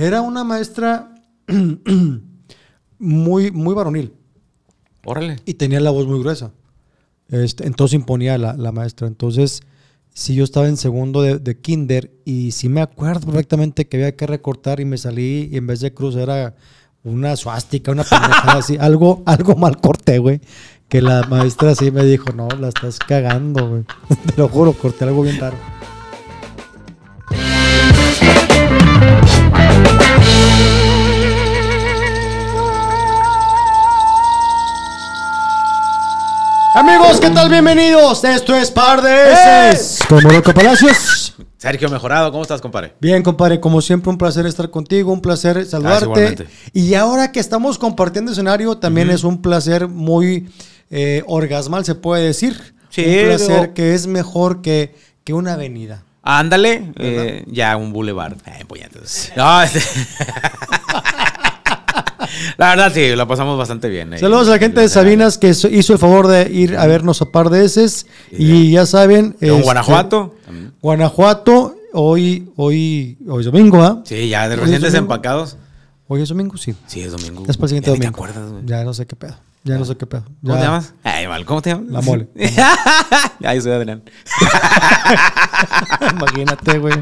Era una maestra muy, muy varonil. Órale. Y tenía la voz muy gruesa. Este, entonces imponía la, la maestra. Entonces, si yo estaba en segundo de, kinder y si me acuerdo perfectamente que había que recortar y me salí y en vez de cruz era una suástica, una pendejada así, algo, algo mal corté, güey. Que la maestra así me dijo, no, la estás cagando, güey. Te lo juro, corté algo bien raro. Amigos, ¿qué tal? Bienvenidos. Esto es Par de Eses. Con Palacios. Sergio Mejorado, ¿cómo estás, compadre? Bien, compadre, como siempre, un placer estar contigo, un placer ah, saludarte. y ahora que estamos compartiendo escenario, también es un placer muy eh, orgasmal, se puede decir. Sí, un placer que es mejor que, que una avenida. Ándale, eh, ya un boulevard. La verdad, sí, la pasamos bastante bien. Saludos a la gente de Sabinas que hizo el favor de ir a vernos a par de veces. Y ya saben. En este, Guanajuato. Guanajuato, hoy, hoy, hoy domingo, ¿ah? Sí, ya de recientes empacados. Hoy es domingo, sí. Sí, es domingo. Es para el siguiente domingo. Ya no sé qué pedo. Ya no sé qué pedo. ¿Cómo te llamas? Ay, mal, ¿cómo te llamas? La mole. Ay, soy Adrián. Imagínate, güey.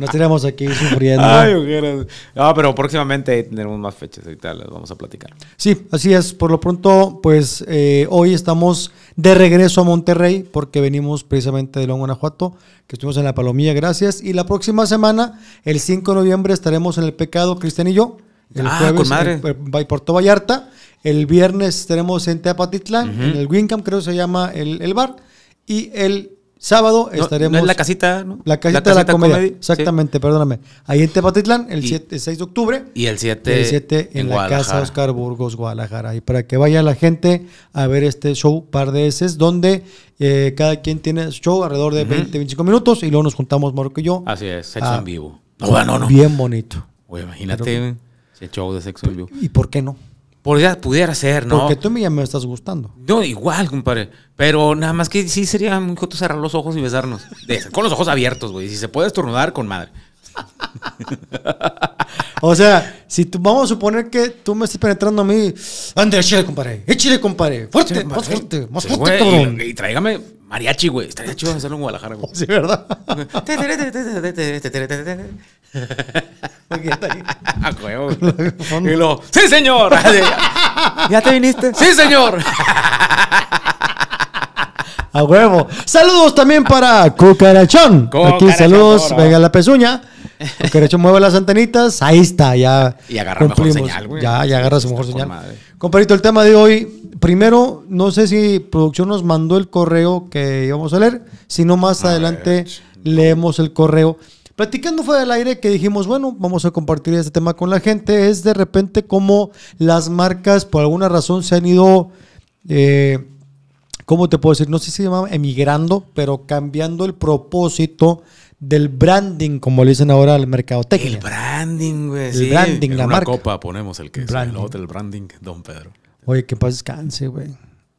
Nos teníamos aquí sufriendo. Ay, ojeras. No, ah, pero próximamente tendremos más fechas y tal, las vamos a platicar. Sí, así es. Por lo pronto, pues eh, hoy estamos de regreso a Monterrey porque venimos precisamente de León, Guanajuato, que estuvimos en La Palomilla, gracias. Y la próxima semana, el 5 de noviembre, estaremos en El Pecado, Cristian y yo. El ah, jueves, con madre. en Puerto Vallarta. El viernes estaremos en Teapatitlán en el Wincam, creo que se llama el, el, bar. Y el sábado estaremos. en la casita, ¿no? La casita, de la comedia. Exactamente, perdóname. Ahí en Tepatitlán, el, 6 de octubre. Y el 7, en, la casa Oscar Burgos, Guadalajara. Y para que vaya la gente a ver este show par de veces, donde eh, cada quien tiene show alrededor de 20, 25 minutos. Y luego nos juntamos, Marco y yo. Así es, sexo en vivo. No, no, no. Bien bonito. Oye, imagínate. el show de sexo en vivo. ¿Y por qué no? Podría, pudiera ser, ¿no? Porque tú ya me estás gustando. No, igual, compadre. Pero nada más que sí sería muy joto cerrar los ojos y besarnos. con los ojos abiertos, güey. Si se puede estornudar, con madre. o sea, si tú, vamos a suponer que tú me estás penetrando a mí, ande, échale, compadre, échale, compadre, fuerte, más fuerte, más fuerte, Y, tráigame mariachi, güey, estaría chido hacerlo en Guadalajara, güey. Sí, ¿verdad? Ah, ¡Sí, señor! ¿Ya te viniste? ¡Sí, señor! A huevo. Saludos también para Cucarachón. Aquí saludos, venga la pezuña. Cucarachón mueve las antenitas. Ahí está, ya. Y agarra cumplimos. mejor señal, güey. Ya, ya agarra su mejor señal. el tema de hoy. Primero, no sé si producción nos mandó el correo que íbamos a leer. Si no, más adelante leemos el correo. Platicando fuera del aire que dijimos, bueno, vamos a compartir este tema con la gente, es de repente cómo las marcas por alguna razón se han ido, eh, ¿cómo te puedo decir? No sé si se llama emigrando, pero cambiando el propósito del branding, como le dicen ahora al mercadotecnia. El branding, güey. El branding, la una marca. copa ponemos el que es el otro, el branding, Don Pedro. Oye, que paz descanse, güey.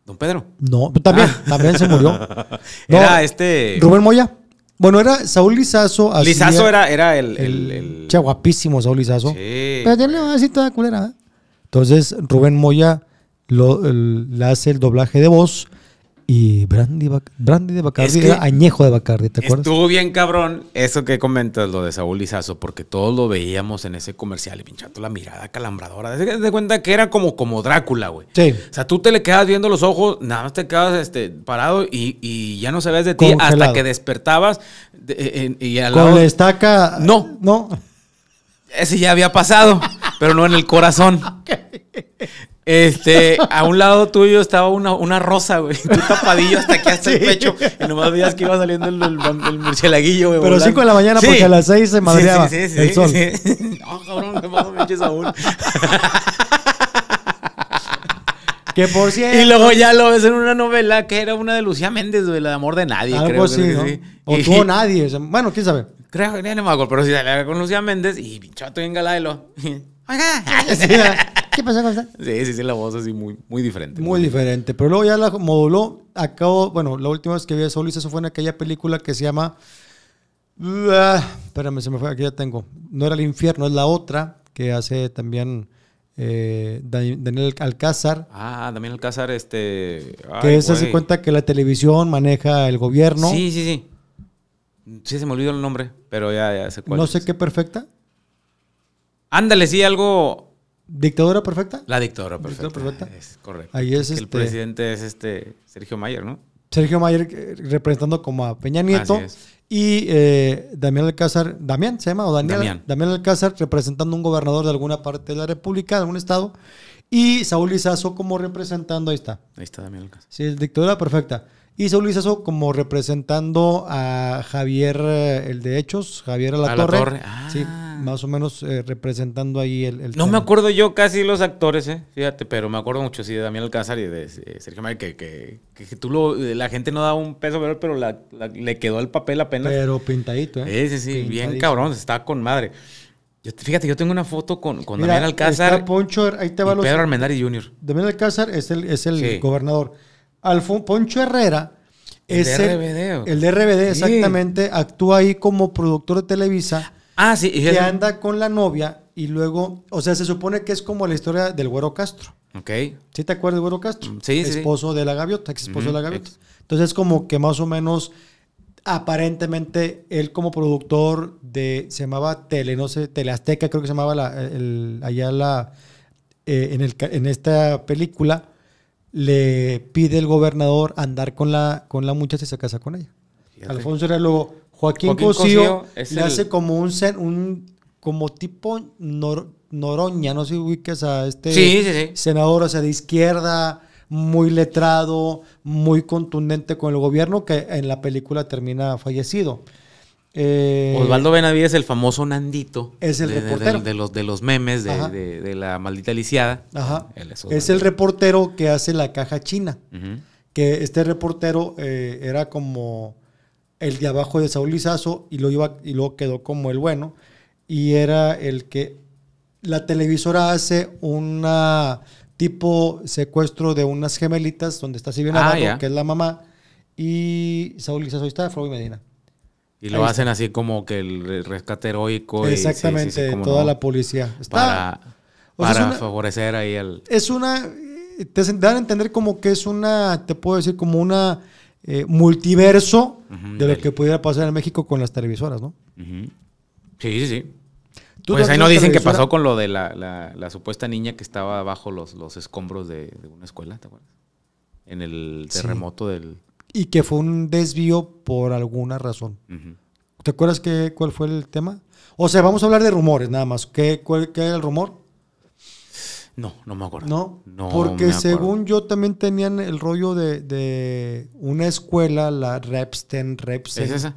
¿Don Pedro? No, también, ah. también se murió. Era este... Rubén Moya. Bueno, era Saúl Lizazo. Lizazo era, era el, el, el, guapísimo Saúl Lizazo. Sí. Pero tiene una así toda culera. Entonces, Rubén Moya lo, le hace el doblaje de voz y brandy, brandy de Bacardi era añejo de Bacardi, ¿te acuerdas? Estuvo bien cabrón eso que comentas, lo de Saúl Lizazo, porque todos lo veíamos en ese comercial y pinchando la mirada calambradora. Te das cuenta que era como, como Drácula, güey. Sí. O sea, tú te le quedas viendo los ojos, nada más te quedas este, parado y, ya no sabías de ti hasta que despertabas. E, y al lado... estaca... No. No. Ese ya había pasado, pero no en el corazón. Este, a un lado tuyo estaba una, una rosa, güey. Tú tapadillo hasta aquí, hasta el pecho. Y nomás veías que iba saliendo el, el, murcielaguillo, güey. Pero 5 de la mañana, porque a las 6 se madreaba sí, el sol. No, cabrón, me mando pinches aún. Que por cierto. Y luego ya lo ves en una novela que era una de Lucía Méndez, güey, la de amor de nadie. Algo creo, así, O tuvo nadie. Bueno, quién sabe. Creo que no me acuerdo, pero si salía con Lucía Méndez y pinchato en galá y lo. Oiga. Sí, ¿Qué pasó con esa? Sí, sí, sí, la voz así muy, muy diferente. Muy, diferente. Pero luego ya la moduló. Acabo, bueno, la última vez que vi a Solis, eso fue en aquella película que se llama. Ah, espérame, se me fue, aquí ya tengo. No era el infierno, es la otra que hace también. Eh, Daniel Alcázar. Ah, Daniel Alcázar, este. que se hace cuenta que la televisión maneja el gobierno. Sí, sí, sí. Sí, se me olvidó el nombre, pero ya, ya sé cuál. No sé qué perfecta. Ándale, sí, algo. ¿Dictadora perfecta? La dictadura perfecta. Es correcto. Ahí es, El este, presidente es este Sergio Mayer, ¿no? Sergio Mayer eh, representando como a Peña Nieto. Y eh, Damián Alcázar, Damián se llama, o Daniel, Damián. Alcázar representando un gobernador de alguna parte de la República, de algún estado. Y Saúl Izazo como representando, ahí está. Ahí está Damián Alcázar. Sí, dictadura perfecta. Y Saúl Izazo como representando a Javier, eh, el de Hechos, Javier Alatorre. A la Torre. Sí. Ah, más o menos eh, representando ahí el, No me acuerdo yo casi los actores, eh, fíjate, pero me acuerdo mucho, sí, de Damián Alcázar y de, eh, Sergio Mayer, que, que, tú lo, eh, la gente no da un peso, pero la, le quedó el papel apenas. Pero pintadito, ¿eh? Sí, sí, bien cabrón, está con madre. fíjate, yo tengo una foto con, con Damián Alcázar. Poncho, ahí te va y los, Pedro Armendari Jr. Damián Alcázar es el, es el gobernador. Poncho Herrera es el, el, de RBD. exactamente. Actúa ahí como productor de Televisa. Ah, sí. que anda con la novia y luego, o sea, se supone que es como la historia del Güero Castro. Ok. ¿Sí te acuerdas de Güero Castro? Sí, Esposo de la gaviota, ex esposo de la gaviota. Entonces, como que más o menos, aparentemente, él como productor de, se llamaba Tele, no sé, Teleazteca, creo que se llamaba la, allá la, eh, en, el, en esta película, le pide el gobernador andar con la, con la muchacha y se casa con ella. Alfonso era luego, Joaquín, Joaquín le hace como un, un como tipo Noroña, no sé si ubicas a este senador, o sea, de izquierda, muy letrado, muy contundente con el gobierno, que en la película termina fallecido. Eh, Osvaldo Benavides, el famoso Nandito. Es el reportero. De, los, de los memes de, la maldita lisiada. Ajá. Es, el reportero que hace la caja china. Que este reportero eh, era como el de abajo de Saúl Lizazo y lo iba, y luego quedó como el bueno. Y era el que la televisora hace un tipo secuestro de unas gemelitas donde está Silvia ah, Navarro, que es la mamá, y Saúl Lizazo, ahí está y Medina. Y lo hacen así como que el rescate heroico. Exactamente, y, toda la policía. Está, para, favorecer ahí el... Es una... Eh, te dan a entender como que es una, te puedo decir, como una eh, multiverso de lo que pudiera pasar en México con las televisoras, ¿no? Sí, sí, sí. Pues ahí no dicen que pasó con lo de la, supuesta niña que estaba bajo los, los escombros de, una escuela, ¿te acuerdas? En el terremoto del... Y que fue un desvío por alguna razón. ¿Te acuerdas que, cuál fue el tema? O sea, vamos a hablar de rumores nada más. ¿Qué, cuál, qué era el rumor? No, no me acuerdo. No, no porque según yo también tenían el rollo de, una escuela, la Repsten, Repsten. ¿Es esa?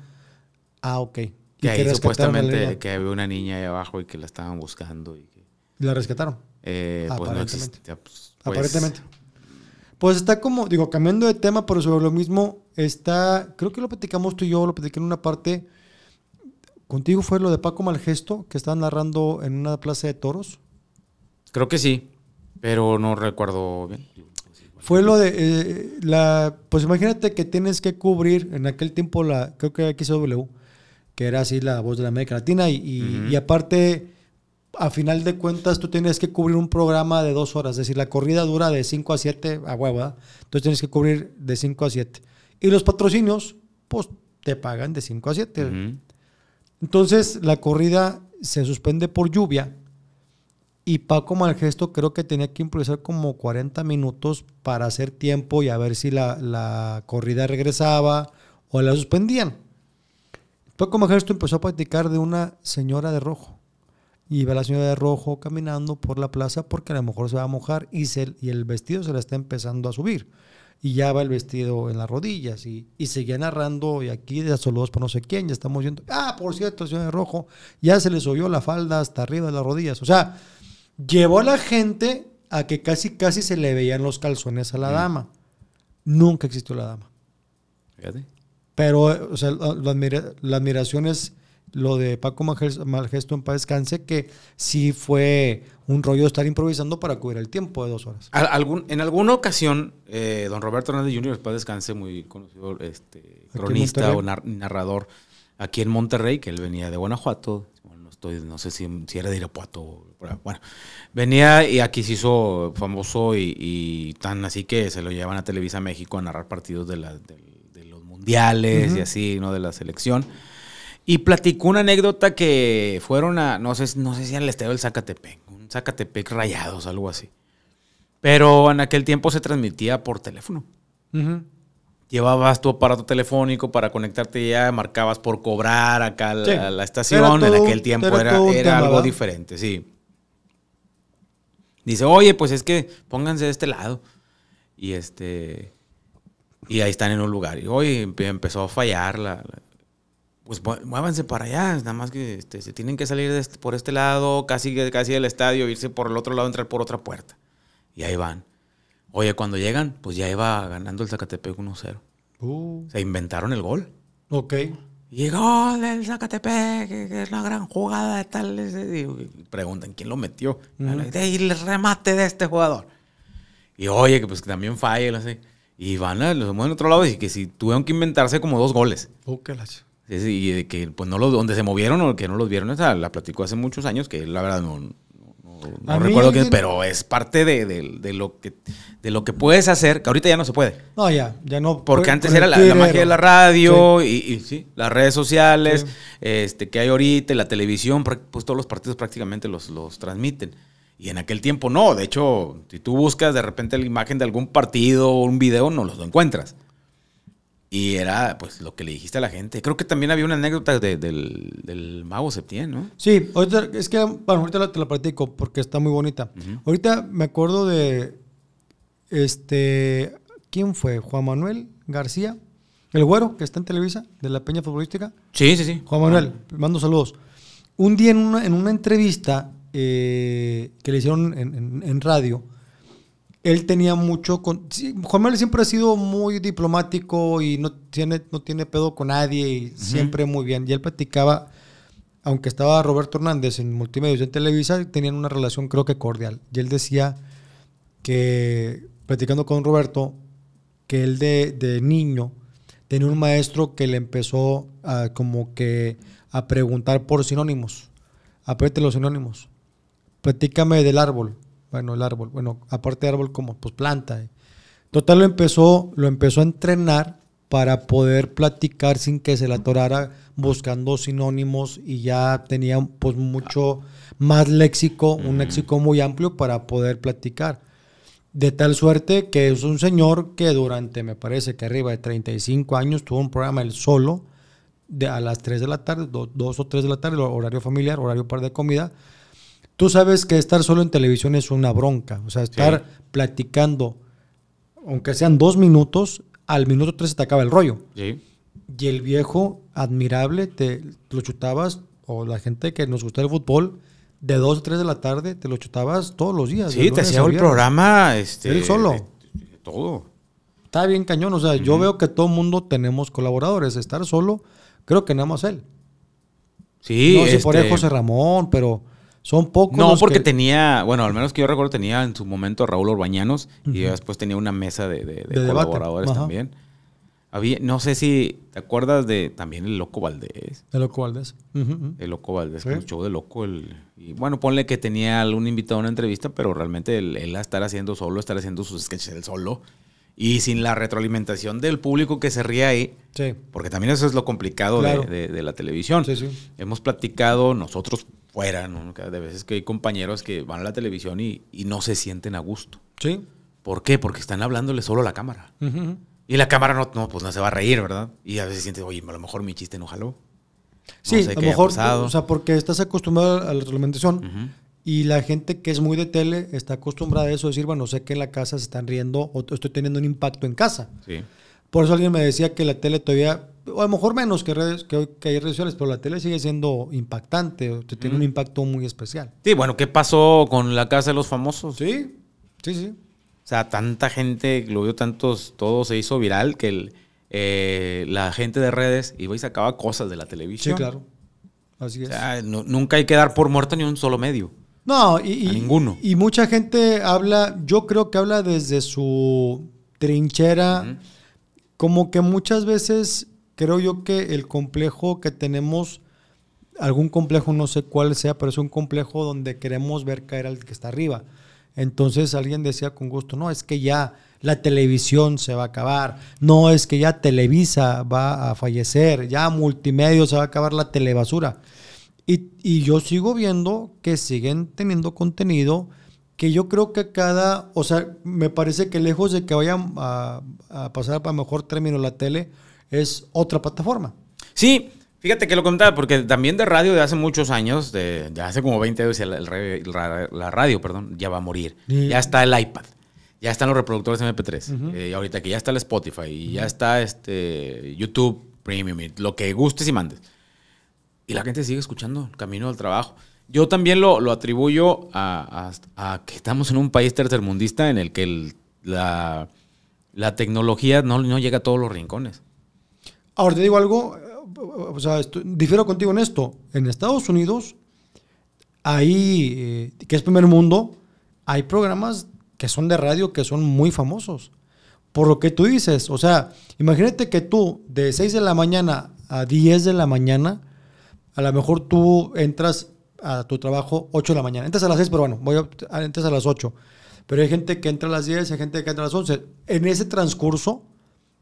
Ah, ok. Que ahí supuestamente que había una niña ahí abajo y que la estaban buscando. Y que... ¿La rescataron? Eh, pues Aparentemente. No pues, pues, Aparentemente. Pues está como, digo, cambiando de tema, pero sobre lo mismo, está, creo que lo platicamos tú y yo, lo platicé en una parte, contigo fue lo de Paco Malgesto, que estaba narrando en una plaza de toros. Creo que sí pero no recuerdo bien. Fue lo de eh, la. Pues imagínate que tienes que cubrir en aquel tiempo la. Creo que XW, que era así la voz de la América Latina. Y, aparte, a final de cuentas, tú tienes que cubrir un programa de dos horas. Es decir, la corrida dura de 5 a 7 a hueva. Entonces tienes que cubrir de 5 a 7. Y los patrocinios, pues te pagan de 5 a 7. Entonces la corrida se suspende por lluvia. Y Paco Malgesto creo que tenía que improvisar como 40 minutos para hacer tiempo y a ver si la, corrida regresaba o la suspendían. Paco Malgesto empezó a platicar de una señora de rojo. Y ve a la señora de rojo caminando por la plaza porque a lo mejor se va a mojar y, y el vestido se le está empezando a subir. Y ya va el vestido en las rodillas y, seguía narrando y aquí de saludos por no sé quién, ya estamos viendo, ah, por cierto, señora de rojo, ya se le subió la falda hasta arriba de las rodillas. O sea, llevó a la gente a que casi casi se le veían los calzones a la mm. dama. Nunca existió la dama. Fíjate. Pero, o sea, la, admiración es lo de Paco Malgesto en paz descanse, que sí fue un rollo estar improvisando para cubrir el tiempo de dos horas. en alguna ocasión, eh, don Roberto Hernández Jr., paz descanse, muy conocido este, cronista o narrador aquí en Monterrey, que él venía de Guanajuato, no sé si, era de Irapuato. Bueno, venía y aquí se hizo famoso y, tan así que se lo llevan a Televisa México a narrar partidos de, los mundiales y así, ¿no? De la selección. Y platicó una anécdota que fueron a, no sé, no sé si al estadio del Zacatepec, un Zacatepec rayados, algo así. Pero en aquel tiempo se transmitía por teléfono llevabas tu aparato telefónico para conectarte ya, marcabas por cobrar acá la, estación, en aquel tiempo era, algo diferente, sí. Dice, oye, pues es que pónganse de este lado. Y este. Y ahí están en un lugar. Y hoy empezó a fallar la, pues muévanse para allá, nada más que este, se tienen que salir por este lado, casi, casi del estadio, irse por el otro lado, entrar por otra puerta. Y ahí van. Oye, cuando llegan, pues ya iba ganando el Zacatepec 1-0. Uh. Se inventaron el gol. Ok. Y gol oh, del Zacatepec, que es una gran jugada de tal. preguntan, ¿quién lo metió? Y el remate de este jugador. Y oye, que pues también falla, Y van a, eh, los mueven en otro lado y que si tuvieron que inventarse como dos goles. Oh, qué Y de que pues no los, donde se movieron o que no los vieron, esa la platicó hace muchos años, que la verdad no, no recuerdo quién, pero es parte de, lo que, de lo que puedes hacer, que ahorita ya no se puede. No, ya, ya no. Porque antes era la, magia de la radio y, las redes sociales, este que hay ahorita, la televisión, pues todos los partidos prácticamente los, los transmiten. Y en aquel tiempo no, de hecho, si tú buscas de repente la imagen de algún partido o un video, no los encuentras. Y era, pues, lo que le dijiste a la gente. Creo que también había una anécdota del, mago Septién, ¿no? Sí, ahorita, es que, bueno, ahorita te la platico porque está muy bonita. Ahorita me acuerdo de, este, ¿quién fue? Juan Manuel García, el güero que está en Televisa, de la Peña Futbolística. Sí, sí, sí. Juan Manuel, mando saludos. Un día en una, entrevista eh, que le hicieron en, en radio, él tenía mucho... Con... Juan Manuel siempre ha sido muy diplomático y no tiene, no tiene pedo con nadie y siempre muy bien. Y él platicaba, aunque estaba Roberto Hernández en Multimedia y en Televisa, tenían una relación creo que cordial. Y él decía que, platicando con Roberto, que él de, niño tenía un maestro que le empezó a, como que a preguntar por sinónimos. Apriete los sinónimos. Platícame del árbol bueno, el árbol, bueno, aparte de árbol como pues planta. Eh. Total lo empezó, lo empezó a entrenar para poder platicar sin que se la atorara buscando sinónimos y ya tenía pues mucho más léxico, un léxico muy amplio para poder platicar. De tal suerte que es un señor que durante, me parece que arriba de 35 años, tuvo un programa el solo de a las 3 de la tarde, 2 o 3 de la tarde, horario familiar, horario par de comida, Tú sabes que estar solo en televisión es una bronca. O sea, estar platicando, aunque sean dos minutos, al minuto tres se te acaba el rollo. Sí. Y el viejo, admirable, te lo chutabas, o la gente que nos gusta el fútbol, de dos o tres de la tarde, te lo chutabas todos los días. Sí, te hacía el programa. Este, Él solo. todo. Está bien cañón. O sea, yo veo que todo mundo tenemos colaboradores. Estar solo, creo que nada más él. Sí. No sé por este. José Ramón, pero son pocos. No, porque tenía, bueno, al menos que yo recuerdo, tenía en su momento Raúl Orbañanos y después tenía una mesa de, colaboradores también. Había, no sé si te acuerdas de también el Loco Valdés. El Loco Valdés. El Loco Valdés, que show de Loco. El, y bueno, ponle que tenía algún invitado a una entrevista, pero realmente él, a estar haciendo solo, estar haciendo sus sketches él solo y sin la retroalimentación del público que se ría ahí. Sí. Porque también eso es lo complicado de, de, la televisión. Sí, sí. Hemos platicado nosotros fuera, ¿no? De veces que hay compañeros que van a la televisión y, no se sienten a gusto. Sí. ¿Por qué? Porque están hablándole solo a la cámara. Y la cámara no, pues no se va a reír, ¿verdad? Y a veces sientes, oye, a lo mejor mi chiste no jaló. Sí, a lo mejor, o sea, porque estás acostumbrado a la reglamentación y la gente que es muy de tele está acostumbrada a eso, decir, bueno, sé que en la casa se están riendo o estoy teniendo un impacto en casa. Sí. Por eso alguien me decía que la tele todavía o a lo mejor menos que, redes, que, hay redes sociales, pero la tele sigue siendo impactante, te tiene un impacto muy especial. Sí, bueno, ¿qué pasó con la casa de los famosos? Sí, sí, sí. O sea, tanta gente lo vio, tantos, todo se hizo viral que eh, la gente de redes iba y sacaba cosas de la televisión. Sí, claro. Así es. nunca hay que dar por muerto ni un solo medio. No, y, ninguno. Y mucha gente habla, yo creo que habla desde su trinchera. Como que muchas veces creo yo que el complejo que tenemos, algún complejo, no sé cuál sea, pero es un complejo donde queremos ver caer al que está arriba. Entonces alguien decía con gusto, no, es que ya la televisión se va a acabar, no, es que ya Televisa va a fallecer, ya multimedia se va a acabar la telebasura. Y, y yo sigo viendo que siguen teniendo contenido que yo creo que cada, o sea, me parece que lejos de que vayan a, a pasar para mejor término la tele, es otra plataforma. Sí, Fíjate que lo comentaba, porque también de radio de hace muchos años, de, hace como 20 años, la, radio, perdón, ya va a morir. ya está el iPad, ya están los reproductores MP3, eh, ahorita que ya está el Spotify, y ya está este YouTube Premium, lo que gustes y mandes. Y la gente sigue escuchando Camino al Trabajo. Yo también lo, atribuyo a, que estamos en un país tercermundista en el que la, la, tecnología no, no llega a todos los rincones. Ahora te digo algo, eh, o sea, difiero contigo en esto. En Estados Unidos, ahí, eh, que es primer mundo, hay programas que son de radio que son muy famosos. Por lo que tú dices, o sea, imagínate que tú de 6 de la mañana a 10 de la mañana, a lo mejor tú entras a tu trabajo 8 de la mañana. Entras a las 6, pero bueno, voy a, entras a las 8. Pero hay gente que entra a las 10, hay gente que entra a las 11. En ese transcurso,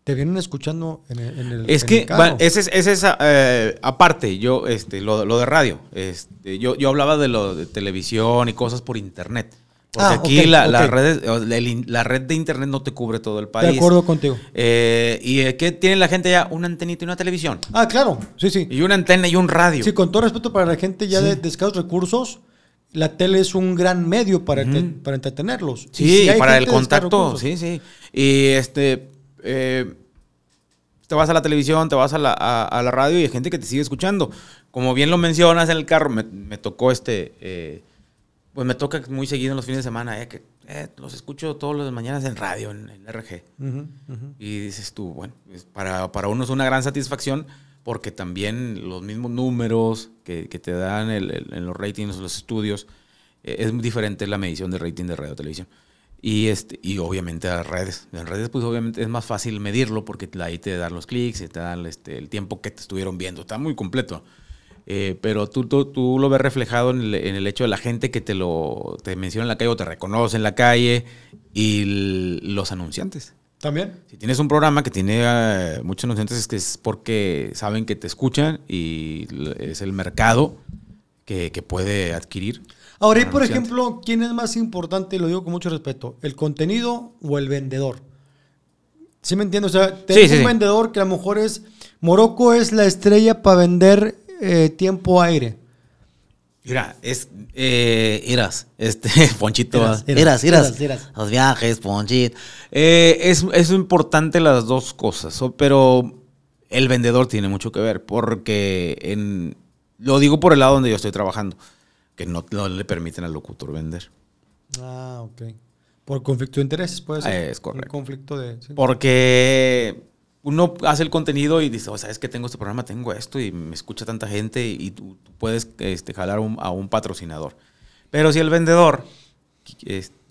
te vienen escuchando en el, es que ese es, esa... Eh, aparte yo este lo, de radio este, yo, yo hablaba de lo de televisión y cosas por internet porque ah, aquí la, La, red, de internet no te cubre todo el país. De acuerdo contigo. Eh, ¿Y eh, qué tiene la gente ya? Una antenita y una televisión. Ah, claro, sí, sí. Y una antena y un radio. Sí, con todo respeto para la gente ya de, escasos recursos, la tele es un gran medio para, para entretenerlos. Sí, para el contacto, sí, sí. Y este, eh, te vas a la televisión, te vas a la, radio y hay gente que te sigue escuchando. Como bien lo mencionas en el carro, me, tocó este... Eh, pues me toca muy seguido en los fines de semana, eh, que los escucho todos los mañanas en radio, en el RG. Y dices tú, bueno, para, para, uno es una gran satisfacción porque también los mismos números que, te dan en los ratings, los estudios, es muy diferente la medición de rating de radio televisión. Y, este, y obviamente las redes. En redes, pues obviamente es más fácil medirlo porque ahí te dan los clics y te dan este, el tiempo que te estuvieron viendo. Está muy completo. Eh, pero tú, tú, lo ves reflejado en el, hecho de la gente que te lo te menciona en la calle o te reconoce en la calle y los anunciantes. También. Si tienes un programa que tiene eh, muchos anunciantes es que es porque saben que te escuchan y es el mercado que, que puede adquirir. Ahora, y por ejemplo, ¿quién es más importante? lo digo con mucho respeto, ¿el contenido o el vendedor? ¿Sí me entiendes? O sea, tenés un vendedor que a lo mejor es. Morocco es la estrella para vender eh, tiempo aire. Mira, es. Eh, este, Ponchito. Los viajes, Ponchito. Eh, es, es importante las dos cosas, pero el vendedor tiene mucho que ver, porque en, lo digo por el lado donde yo estoy trabajando que no, le permiten al locutor vender. Ah, ok. Por conflicto de intereses, puede ser. Es correcto. Un conflicto de. Porque uno hace el contenido y dice, o oh, sea, es que tengo este programa, tengo esto, y me escucha tanta gente, y tú, puedes este, jalar a un patrocinador. Pero si el vendedor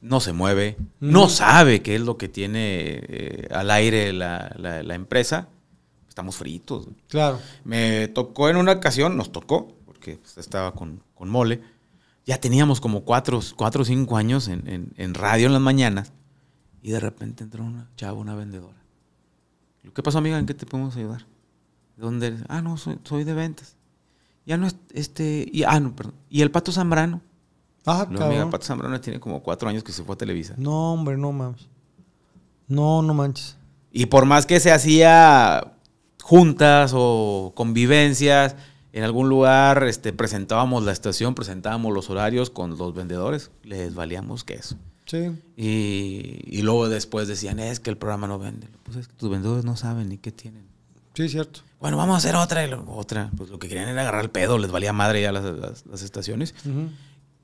no se mueve, no sabe qué es lo que tiene eh, al aire la, empresa, estamos fritos. Claro. Me tocó en una ocasión, nos tocó, porque pues, estaba con, con mole ya teníamos como cuatro, cuatro o cinco años en, radio en las mañanas. Y de repente entró una chava, una vendedora. ¿qué pasó, amiga? ¿En qué te podemos ayudar? ¿Dónde Ah, no, soy, de ventas. Ya no, este, y, ah, no, perdón. ¿Y el Pato Zambrano? Ah, claro Amiga, Pato Zambrano tiene como cuatro años que se fue a Televisa. No, hombre, no mames. No, no manches. Y por más que se hacía juntas o convivencias, en algún lugar este, presentábamos la estación, presentábamos los horarios con los vendedores, les valíamos que eso. Sí. Y, luego después decían, es que el programa no vende. Pues es que tus vendedores no saben ni qué tienen. Sí, cierto. Bueno, vamos a hacer otra otra. Pues lo que querían era agarrar el pedo, les valía madre ya las, las, estaciones.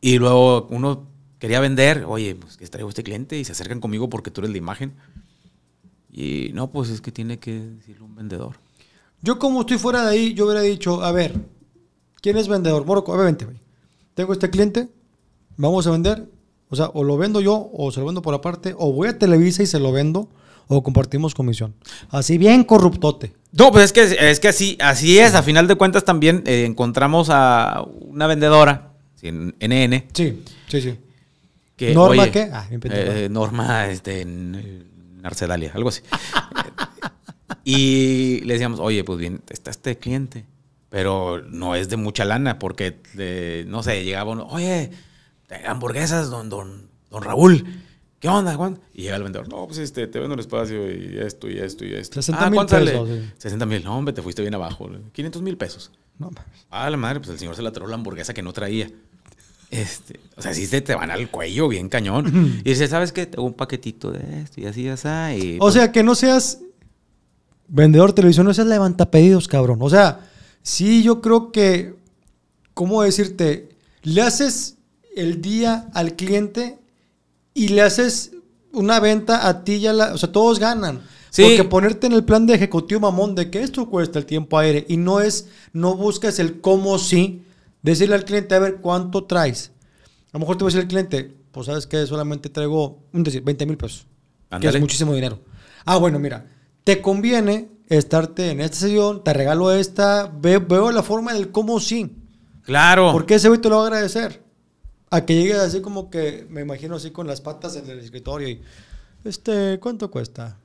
Y luego uno quería vender, oye, pues que traigo este cliente y se acercan conmigo porque tú eres la imagen. Y no, pues es que tiene que decirle un vendedor. Yo como estoy fuera de ahí, yo hubiera dicho, a ver, ¿quién es vendedor? Moro, obviamente, Tengo este cliente, vamos a vender. O sea, o lo vendo yo, o se lo vendo por aparte, o voy a Televisa y se lo vendo, o compartimos comisión. Así bien corruptote. No, pues es que, es que así, así es. A final de cuentas también eh, encontramos a una vendedora, en NN. Sí, sí, sí. ¿Norma qué? Ah, eh, Norma este, Arcedalia, algo así. y le decíamos, oye, pues bien, está este cliente, pero no es de mucha lana, porque, eh, no sé, llegaba uno, oye, eh, hamburguesas, don, don, don Raúl. ¿Qué onda, Juan? Y llega el vendedor, no, pues este, te vendo el espacio y esto y esto y esto. 60 ah, mil pesos. 60 mil, hombre, te fuiste bien abajo. 500 mil pesos. No, ah, la madre, pues el señor se la trajo la hamburguesa que no traía. Este, o sea, si se te van al cuello bien cañón. y dice, ¿sabes qué? Tengo un paquetito de esto y así, así. o pues sea, que no seas Vendedor televisión, no es levanta pedidos, cabrón. O sea, sí, yo creo que, ¿cómo decirte? Le haces el día al cliente y le haces una venta a ti ya la, o sea, todos ganan. Porque ponerte en el plan de ejecutivo mamón de que esto cuesta el tiempo aire y no es, no buscas el cómo sí, decirle al cliente, a ver, ¿cuánto traes? A lo mejor te va a decir el cliente, pues sabes que solamente traigo, un decir, 20 mil pesos, que es muchísimo dinero. Ah, bueno, mira, te conviene estarte en esta sesión, te regalo esta, veo la forma del cómo sí. Claro. Porque ese güey te lo va a agradecer. A que llegues así como que, me imagino así con las patas en el escritorio y, este, ¿cuánto cuesta?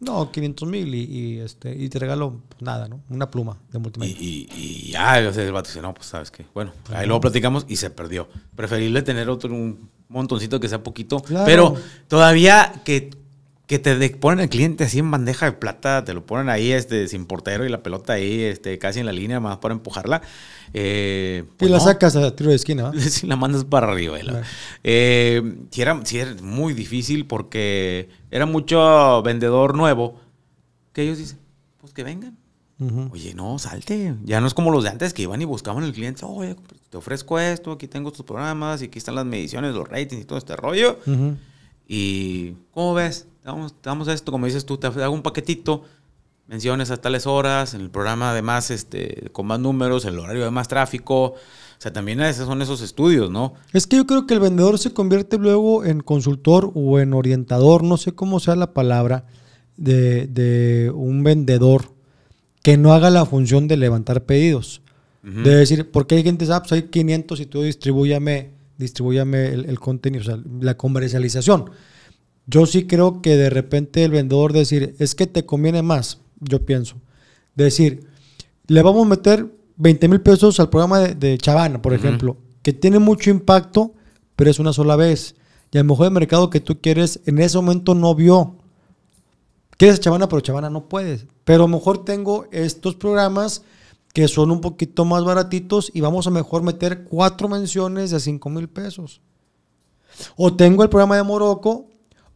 No, 500 mil y, este, y te regalo nada, ¿no? Una pluma de multimedia. Y, y, ya, o sea, el no, pues sabes qué. Bueno, ahí luego platicamos y se perdió. Preferible tener otro un montoncito que sea poquito, pero todavía que que te ponen al cliente así en bandeja de plata, te lo ponen ahí este, sin portero y la pelota ahí este, casi en la línea, más para empujarla. Eh, y pues la sacas a tiro de esquina. si la mandas para arriba. Eh, si era, muy difícil porque era mucho vendedor nuevo que ellos dicen, pues que vengan. Oye, no, salte. Ya no es como los de antes que iban y buscaban al cliente. Oye, te ofrezco esto, aquí tengo tus programas, y aquí están las mediciones, los ratings y todo este rollo. Y, ¿cómo ves? Te damos, esto, como dices tú, te hago un paquetito, menciones a tales horas, en el programa además este, con más números, el horario de más tráfico. O sea, también esos son esos estudios, ¿no? Es que yo creo que el vendedor se convierte luego en consultor o en orientador, no sé cómo sea la palabra, de, un vendedor que no haga la función de levantar pedidos. De decir, porque hay gente, ah, pues hay 500 y tú distribúyame distribúyame el, contenido, o sea, la comercialización. Yo sí creo que de repente el vendedor decir, es que te conviene más, yo pienso. Decir, le vamos a meter 20 mil pesos al programa de, Chavana, por ejemplo, que tiene mucho impacto, pero es una sola vez. Y a lo mejor el mercado que tú quieres en ese momento no vio. Quieres Chavana, pero Chavana no puedes. Pero a lo mejor tengo estos programas que son un poquito más baratitos y vamos a mejor meter cuatro menciones de 5 mil pesos. O tengo el programa de Morocco,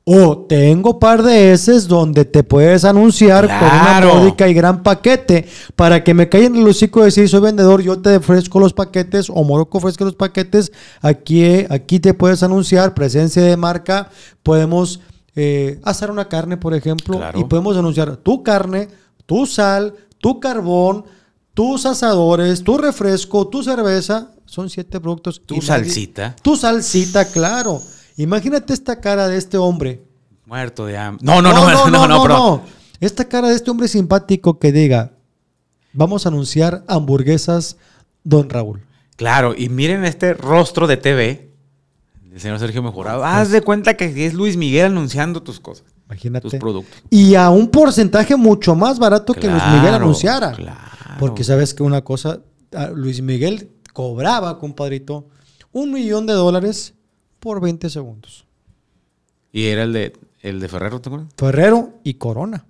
o tengo par de S donde te puedes anunciar con una módica y gran paquete para que me caigan el hocico de decir soy vendedor, yo te ofrezco los paquetes o Moroco ofrezca los paquetes. Aquí, eh, aquí te puedes anunciar presencia de marca. Podemos hacer eh, una carne, por ejemplo, y podemos anunciar tu carne, tu sal, tu carbón tus asadores, tu refresco, tu cerveza, son siete productos. Tu salsita. Tu salsita, claro. Imagínate esta cara de este hombre. Muerto de hambre. No, no, no, no, no, no, Esta cara de este hombre simpático que diga, vamos a anunciar hamburguesas, don Raúl. Claro, y miren este rostro de TV del señor Sergio Mejorado. Haz de cuenta que es Luis Miguel anunciando tus cosas. Imagínate. Tus productos. Y a un porcentaje mucho más barato que Luis Miguel anunciara. Claro. Porque sabes que una cosa, ah, Luis Miguel cobraba, compadrito, un millón de dólares por 20 segundos. Y era el de, el de Ferrero, ¿te acuerdas? Ferrero y Corona.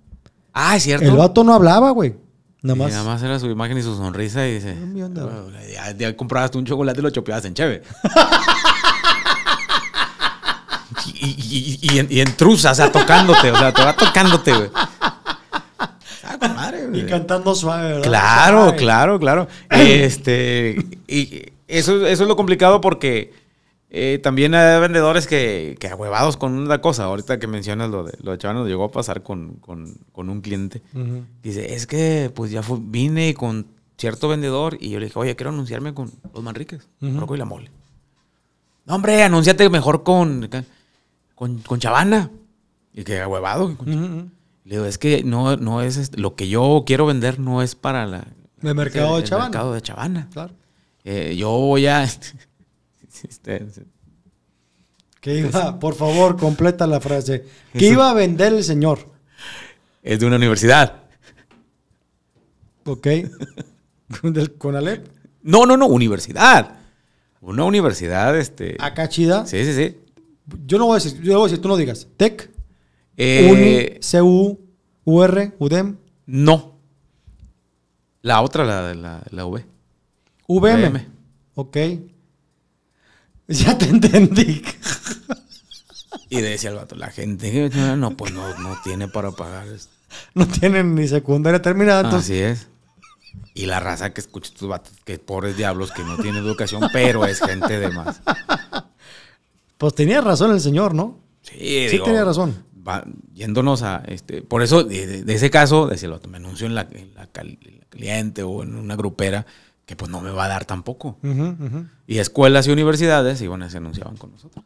Ah, es cierto. El vato no hablaba, güey. Nada más. nada más era su imagen y su sonrisa y dice. Un millón de Ya, comprabas un chocolate y lo chopeabas en Cheve. y, en, y o sea, tocándote, o sea, te va tocándote, güey madre, y cantando suave, ¿verdad? Claro, claro, claro. Este, y eso, eso es lo complicado porque eh, también hay vendedores que, que huevados con una cosa. Ahorita que mencionas lo de, lo de llegó a pasar con, un cliente. Dice, es que pues ya vine con cierto vendedor y yo le dije, oye, quiero anunciarme con los Manriques, uh y la Mole. No, hombre, anúnciate mejor con, con, con Chavana. Y que ahuevado. Con, le digo, es que no, es lo que yo quiero vender no es para la. El mercado de Chavana. de Claro. Eh, yo voy a. Este, que iba, por favor, completa la frase. ¿Qué iba a vender el señor? Es de una universidad. Ok. con Conalep? No, no, no, universidad. Una universidad, este. Acá chida. Sí, sí, sí. Yo no voy a decir, yo voy a decir, tú no digas. Tech. Eh, UR, UDEM. No. La otra, la, de la V. VM. Ok. Ya te entendí. Y decía el vato, la gente, no, pues no, tiene para pagar. No tienen ni secundaria terminada. Así es. Y la raza que escucha tus vatos, que pobres diablos, que no tiene educación, pero es gente de más. Pues tenía razón el señor, ¿no? Sí, sí tenía razón yéndonos a, este, por eso, de, ese caso, decirlo, me anuncio en la, cliente o en una grupera, que pues no me va a dar tampoco. Y escuelas y universidades, y bueno, se anunciaban con nosotros.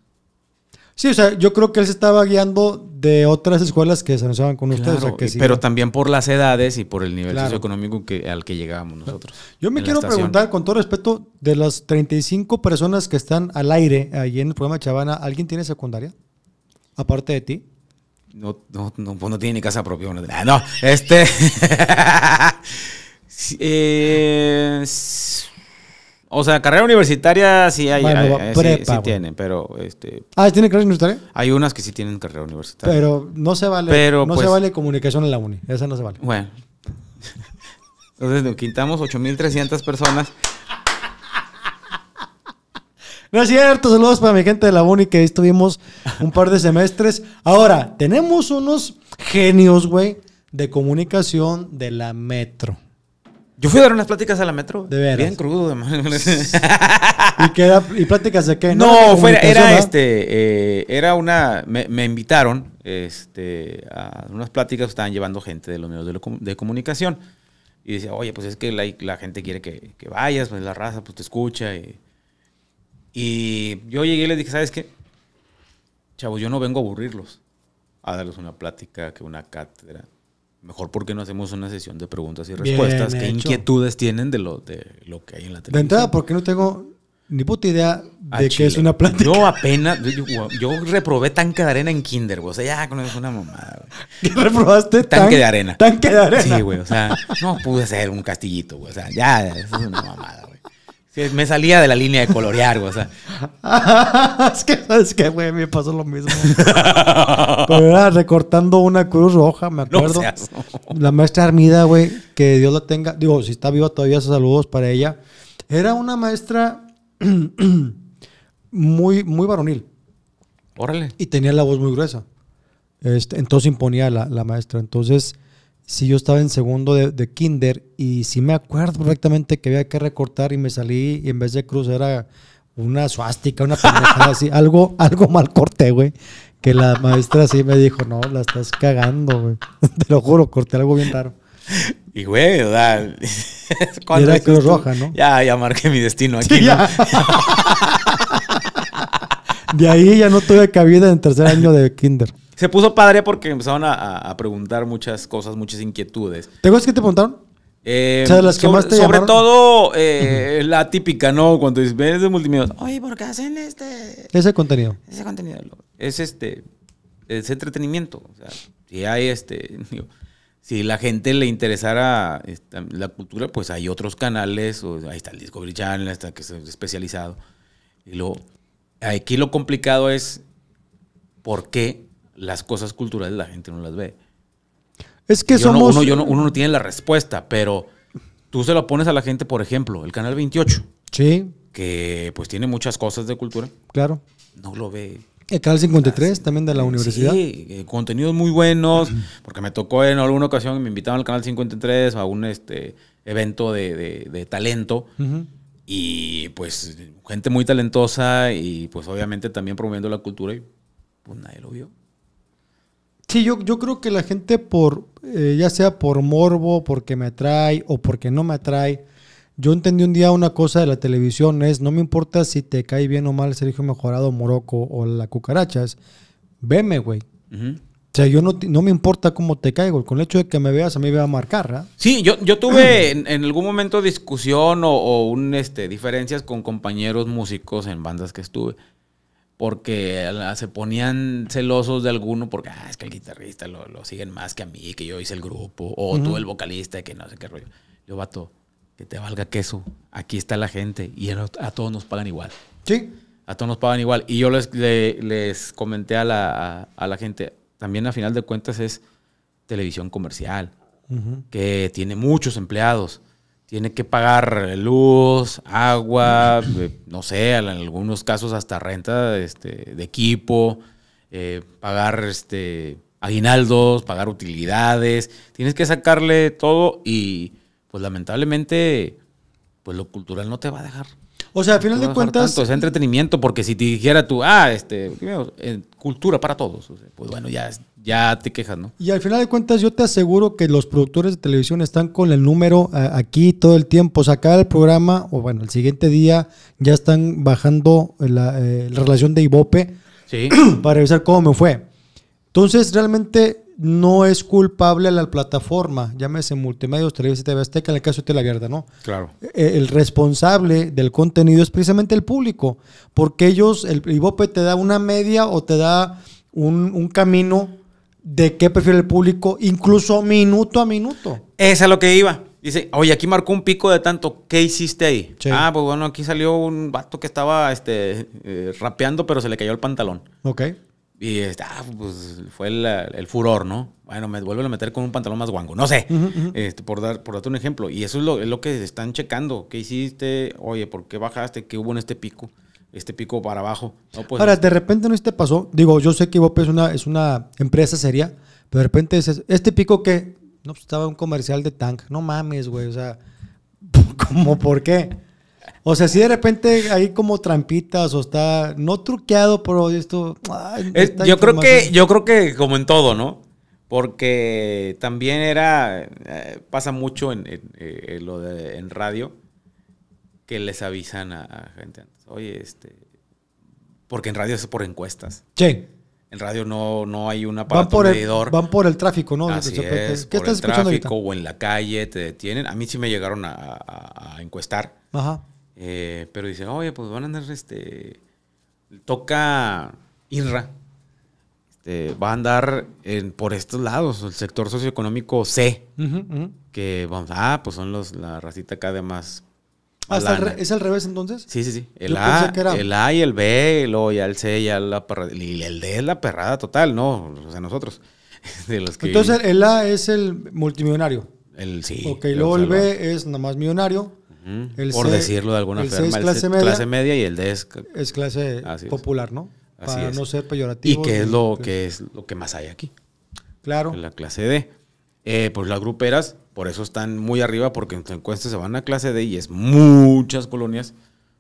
Sí, o sea, yo creo que él se estaba guiando de otras escuelas que se anunciaban con ustedes. pero también por las edades y por el nivel socioeconómico que, al que llegábamos nosotros. Yo me quiero preguntar, con todo respeto, de las 35 personas que están al aire ahí en el programa Chavana, ¿alguien tiene secundaria? Aparte de ti. No, no, no, pues no tiene ni casa propia. No, ah, no este. Eh, o sea, carrera universitaria sí hay, eh, sí, tienen, pero este. Ah, tiene carrera universitaria? Hay unas que sí tienen carrera universitaria. Pero no se vale, no se pues, vale comunicación en la uni, esa no se vale. Bueno. Entonces quitamos 8300 personas no es cierto, saludos para mi gente de la uni que estuvimos un par de semestres. Ahora, tenemos unos genios, güey, de comunicación de la metro. Yo fui a dar unas pláticas a la metro. De veras. Bien crudo, además. ¿Y, ¿Y pláticas de qué? No, no era este. Eh, era una. Me, invitaron este, a unas pláticas. Estaban llevando gente de los medios de, comunicación. Y decía, oye, pues es que la, gente quiere que, vayas, pues la raza pues te escucha. Y, y yo llegué y les dije, ¿sabes qué? Chavos, yo no vengo a aburrirlos, a darles una plática, que una cátedra. Mejor porque no hacemos una sesión de preguntas y respuestas. ¿Qué inquietudes tienen de lo, de lo que hay en la televisión? De entrada, porque no tengo ni puta idea ah, de qué es una plática. Yo apenas, yo, reprobé tanque de arena en kinder, güey. O sea, ya con eso una mamada, güey. ¿Qué reprobaste? Tanque de arena. Tanque de arena. Sí, güey. O sea, no pude hacer un castillito, güey. O sea, ya, eso es una mamada, güey me salía de la línea de colorear, o sea. es que, es que güey? Me pasó lo mismo. Pero era recortando una cruz roja, me acuerdo. la maestra Armida, güey, que Dios la tenga. Digo, si está viva todavía, saludos para ella. Era una maestra muy, muy varonil. Órale. Y tenía la voz muy gruesa. Este, entonces imponía la maestra. Entonces si yo estaba en segundo de, kinder y si me acuerdo perfectamente que había que recortar y me salí y en vez de cruz era una suástica, una pendejada así, algo, algo mal corté, güey. Que la maestra así me dijo, no, la estás cagando, güey. Te lo juro, corté algo bien raro. Y güey, o sea, era Cruz Roja, ¿no? Ya, ya marqué mi destino aquí. de ahí ya no tuve cabida en tercer año de kinder. Se puso padre porque empezaron a, preguntar muchas cosas, muchas inquietudes. ¿Te acuerdas que te preguntaron? Eh, las que sobre, sobre todo eh, la típica, ¿no? Cuando dices, venes de multimedia, oye, ¿por qué hacen este. Ese contenido. Ese contenido. Es este. Es entretenimiento. O sea, si hay este. si la gente le interesara este, la cultura, pues hay otros canales. O, ahí está el Discovery Channel, hasta que es especializado. Y luego, aquí lo complicado es por qué las cosas culturales la gente no las ve. Es que somos... uno, no, uno, no, tiene la respuesta, pero tú se lo pones a la gente, por ejemplo, el Canal 28. Sí. Que pues tiene muchas cosas de cultura. Claro. No lo ve. El Canal 53 también de la universidad. Sí, eh, contenidos muy buenos, porque me tocó en alguna ocasión, me invitaron al Canal 53 a un este, evento de, talento. Y pues gente muy talentosa y pues obviamente también promoviendo la cultura y pues nadie lo vio. Sí, yo, creo que la gente, por eh, ya sea por morbo, porque me atrae o porque no me atrae, yo entendí un día una cosa de la televisión, es no me importa si te cae bien o mal Sergio Mejorado, Morocco o la cucarachas, veme, güey. O sea, yo no, me importa cómo te caigo, con el hecho de que me veas a mí me va a marcar, ¿verdad? ¿ah? Sí, yo, yo tuve en, algún momento discusión o, o, un, este, diferencias con compañeros músicos en bandas que estuve, porque ah, se ponían celosos de alguno porque ah, es que el guitarrista lo, siguen más que a mí, que yo hice el grupo, o tú el vocalista, que no sé qué rollo. Yo, vato, que te valga queso, aquí está la gente y a todos nos pagan igual. Sí. A todos nos pagan igual. Y yo les, les, comenté a la, gente, también a final de cuentas es televisión comercial, que tiene muchos empleados tiene que pagar luz, agua, eh, no sé, en algunos casos hasta renta este, de equipo, eh, pagar este, aguinaldos, pagar utilidades, tienes que sacarle todo y pues lamentablemente pues lo cultural no te va a dejar. O sea, al final de cuentas. es entretenimiento, porque si te dijera tú, ah, este, eh, cultura para todos, pues bueno, ya, ya te quejas, ¿no? Y al final de cuentas, yo te aseguro que los productores de televisión están con el número aquí todo el tiempo. sacar el programa, o bueno, el siguiente día ya están bajando la, eh, relación de Ibope para revisar cómo me fue. Entonces, realmente no es culpable a la plataforma, llámese multimedia, televisión, TV Azteca, en el caso de la Abierta, ¿no? Claro. E, e, el responsable del contenido es precisamente el público, porque ellos, el Ibope te da una media o te da un, camino de qué prefiere el público, incluso minuto a minuto. Esa es lo que iba. Dice, oye, aquí marcó un pico de tanto, ¿qué hiciste ahí? Ah, pues bueno, aquí salió un vato que estaba este, eh, rapeando, pero se le cayó el pantalón. Ok. Y ah, pues, fue el, furor, ¿no? Bueno, me vuelvo a meter con un pantalón más guango, no sé, Este, por, dar, por darte un ejemplo. Y eso es lo, es lo que están checando. ¿Qué hiciste? Oye, ¿por qué bajaste? ¿Qué hubo en este pico? Este pico para abajo. Pues, Ahora, este de repente no te pasó. Digo, yo sé que Ibope es una, es una empresa seria, pero de repente ¿este pico qué? No, pues estaba un comercial de Tank. No mames, güey, o sea, ¿cómo por qué? O sea, si de repente hay como trampitas o está no truqueado, pero esto. yo creo que, yo creo que como en todo, ¿no? Porque también era. Eh, pasa mucho en, eh, lo de en radio que les avisan a, gente antes. Oye, este. Porque en radio es por encuestas. Sí. En radio no, no hay una parte van por van por el tráfico, ¿no? ¿Qué por estás el tráfico o en la calle te detienen. A mí sí me llegaron a encuestar. Ajá. Eh, pero dice, oye, pues van a andar, este, toca INRA Este, va a andar en, por estos lados, el sector socioeconómico C, que vamos, ah, pues son los, la racita acá de más. Ah, ¿Es al revés entonces? Sí, sí, sí. El A, el A y el B, y luego ya el C, ya la perrada. Y el D es la perrada total, ¿no? O sea, nosotros. Entonces el A es el multimillonario. El sí. Ok, luego el B es nada más millonario por decirlo de alguna forma, clase, el media, clase, media, y el D es, es clase popular, ¿no? Para no ser peyorativo. Y que es lo que es lo que más hay aquí. Claro. En la clase D. Eh, pues las gruperas, por eso están muy arriba, porque en tu encuesta se van a clase D y es muchas colonias,